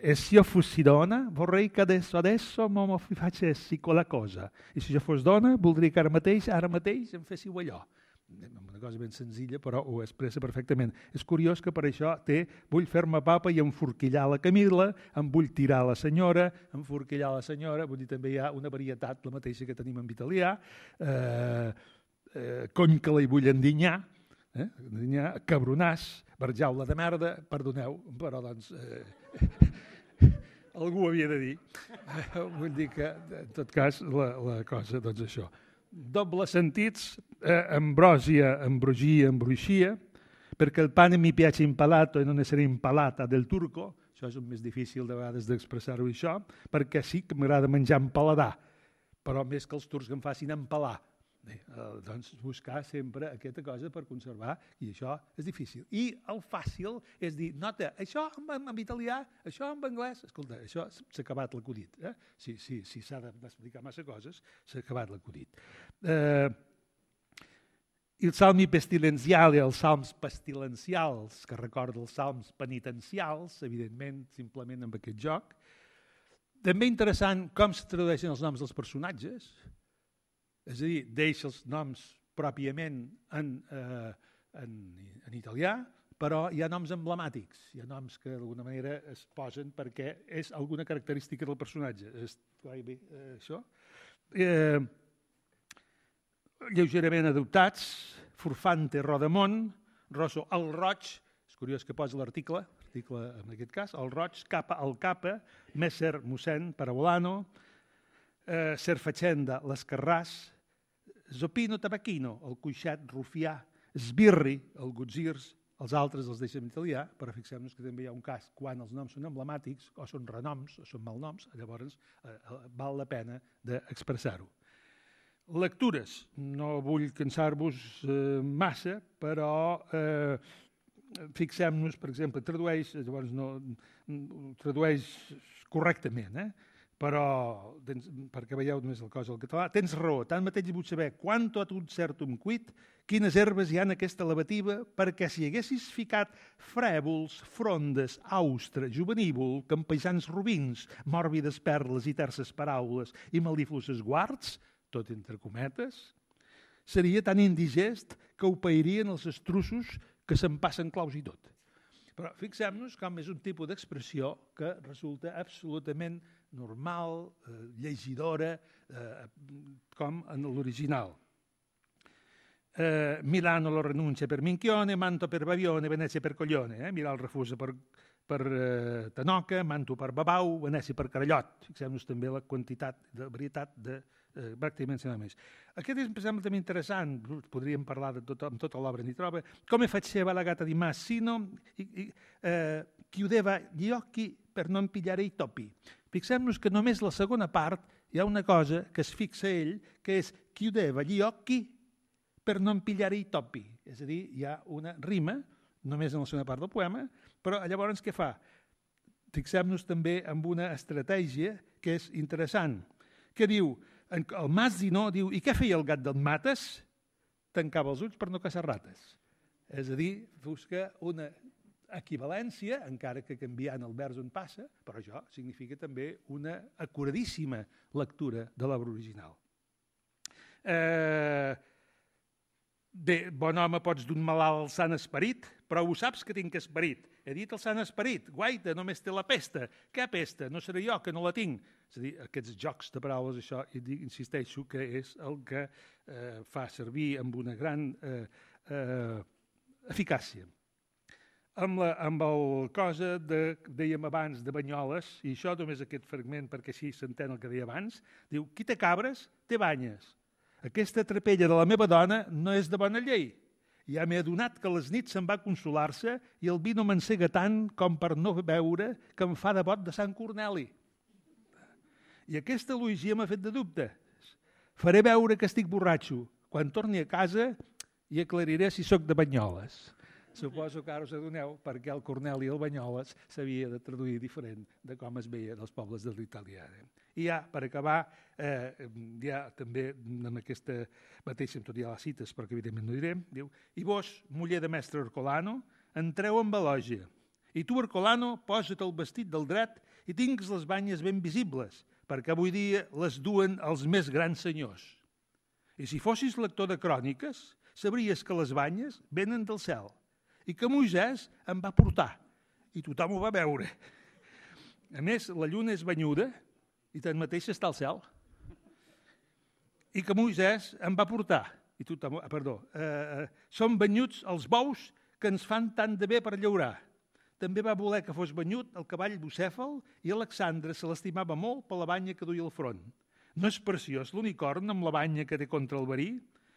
e se io fossi dona, vorrei que adesso, adesso mi facessi quella cosa i se jo fos dona voldria que ara mateix, ara mateix em féssiu allò una cosa ben senzilla però ho expressa perfectament és curiós que per això té vull fer-me papa i enforquillar la Camila em vull tirar la senyora enforquillar la senyora, vull dir també hi ha una varietat la mateixa que tenim en italià eh, eh, la i Bullendinyà, eh? endinyar, Cabronàs, Barjaula de merda, perdoneu, però doncs eh, <laughs> algú ho havia de dir. Eh, vull dir que, en tot cas, la, la cosa, doncs això. Doble sentits, eh, ambrosia, ambrogia, ambruixia, perquè el pan mi piace impalato no e non essere impalata del turco, això és un més difícil de vegades d'expressar-ho això, perquè sí que m'agrada menjar empaladar, però més que els turcs que em facin empalar, Bé, eh, doncs buscar sempre aquesta cosa per conservar, i això és difícil. I el fàcil és dir, nota, això en, en italià, això en anglès, escolta, això s'ha acabat l'acudit. Eh? Si s'ha si, si d'explicar massa coses, s'ha acabat l'acudit. Eh, el salmi pestilencial i els salms pestilencials, que recorda els salms penitencials, evidentment, simplement amb aquest joc. També interessant com se tradueixen els noms dels personatges, és a dir, deixa els noms pròpiament en, eh, en, en italià, però hi ha noms emblemàtics, hi ha noms que d'alguna manera es posen perquè és alguna característica del personatge. És gairebé eh, això. Eh, lleugerament adoptats, Forfante Rodamont, Rosso El Roig, és curiós que posa l'article, article en aquest cas, El Roig, Capa al Capa, Messer Mossèn Parabolano, eh, Serfacenda L'Escarràs, Zopino Tabaquino, el cuixat rufià, Sbirri, el Gutzirs, els altres els deixem italià, però fixem-nos que també hi ha un cas quan els noms són emblemàtics o són renoms o són malnoms, llavors eh, eh, val la pena d'expressar-ho. Lectures. No vull cansar-vos eh, massa, però eh, fixem-nos, per exemple, tradueix, llavors no, tradueix correctament, eh? però, tens, perquè veieu només el cos al català, tens raó, tant mateix vull saber quant tot un certum cuit, quines herbes hi ha en aquesta lavativa, perquè si haguessis ficat frèvols, frondes, austre, juvenívol, campejans robins, mòrbides perles i terces paraules i malíflus esguards, tot entre cometes, seria tan indigest que ho pairien els estrussos que se'n passen claus i tot. Però fixem-nos com és un tipus d'expressió que resulta absolutament normal, eh, llegidora, eh, com en l'original. Eh, Milano lo renuncia per Minchione, Manto per Bavione, Venezia per Coglione. Eh? Milano refusa per, per eh, Tanoca, Manto per Babau, Venècia per Carallot. Fixem-nos també la quantitat, de veritat, de, eh, pràcticament més. Aquest és, em sembla també interessant, podríem parlar de tot, amb tota l'obra ni troba, com he fet seva la gata di Massino, i, i, eh, chiudeva gli occhi per non pigliare i topi. Fixem-nos que només la segona part hi ha una cosa que es fixa ell, que és chiudeva gli occhi per non pigliare i topi. És a dir, hi ha una rima, només en la segona part del poema, però llavors què fa? Fixem-nos també en una estratègia que és interessant, que diu, el Mas no, diu, i què feia el gat del Mates? Tancava els ulls per no caçar rates. És a dir, busca una equivalència, encara que canviant el vers on passa, però això significa també una acuradíssima lectura de l'obra original. Eh, bé, bon home pots d'un malalt sant esperit, però ho saps que tinc esperit. He dit el sant esperit, guaita, només té la pesta. Què pesta? No seré jo, que no la tinc. És a dir, aquests jocs de paraules, això, insisteixo, que és el que eh, fa servir amb una gran eh, eh, eficàcia amb, la, amb el cosa de, dèiem abans de Banyoles, i això només aquest fragment perquè així s'entén el que deia abans, diu, qui té cabres, té banyes. Aquesta trapella de la meva dona no és de bona llei. Ja m'he adonat que les nits se'n va consolar-se i el vi no m'encega tant com per no veure que em fa de bot de Sant Corneli. I aquesta Luïsia m'ha fet de dubte. Faré veure que estic borratxo. Quan torni a casa i aclariré si sóc de Banyoles. Suposo que ara us adoneu perquè el Cornel i el Banyoles s'havia de traduir diferent de com es veien els pobles de l'italià. Eh? I ja, per acabar, eh, ja també en aquesta mateixa, tot hi ha les cites, que evidentment no direm, diu, i vos, muller de mestre Ercolano, entreu amb elògia, i tu, Ercolano, posa't el vestit del dret i tinguis les banyes ben visibles, perquè avui dia les duen els més grans senyors. I si fossis lector de cròniques, sabries que les banyes venen del cel i que Moisès em va portar, i tothom ho va veure. A més, la lluna és banyuda i tanmateix està al cel. I que Moisès em va portar, i tothom, ah, perdó, eh, eh són banyuts els bous que ens fan tant de bé per llaurar. També va voler que fos banyut el cavall bucèfal i Alexandre se l'estimava molt per la banya que duia al front. No és preciós l'unicorn amb la banya que té contra el verí?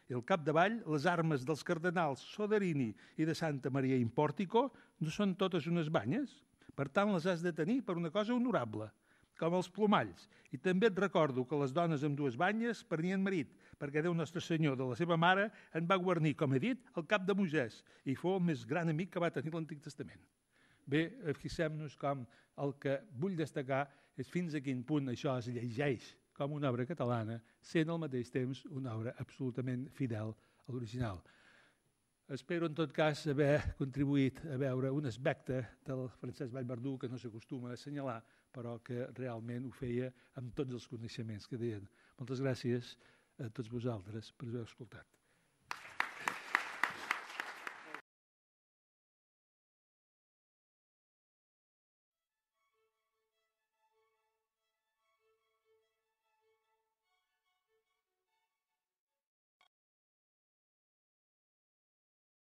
I al capdavall, les armes dels cardenals Soderini i de Santa Maria Importico no són totes unes banyes? Per tant, les has de tenir per una cosa honorable, com els plomalls. I també et recordo que les dones amb dues banyes prenien marit, perquè Déu Nostre Senyor de la seva mare en va guarnir, com he dit, el cap de Moisès, i fou el més gran amic que va tenir l'Antic Testament. Bé, fixem-nos com el que vull destacar és fins a quin punt això es llegeix com una obra catalana, sent al mateix temps una obra absolutament fidel a l'original. Espero, en tot cas, haver contribuït a veure un aspecte del Francesc Vallverdú que no s'acostuma a assenyalar, però que realment ho feia amb tots els coneixements que deien. Moltes gràcies a tots vosaltres per haver escoltat.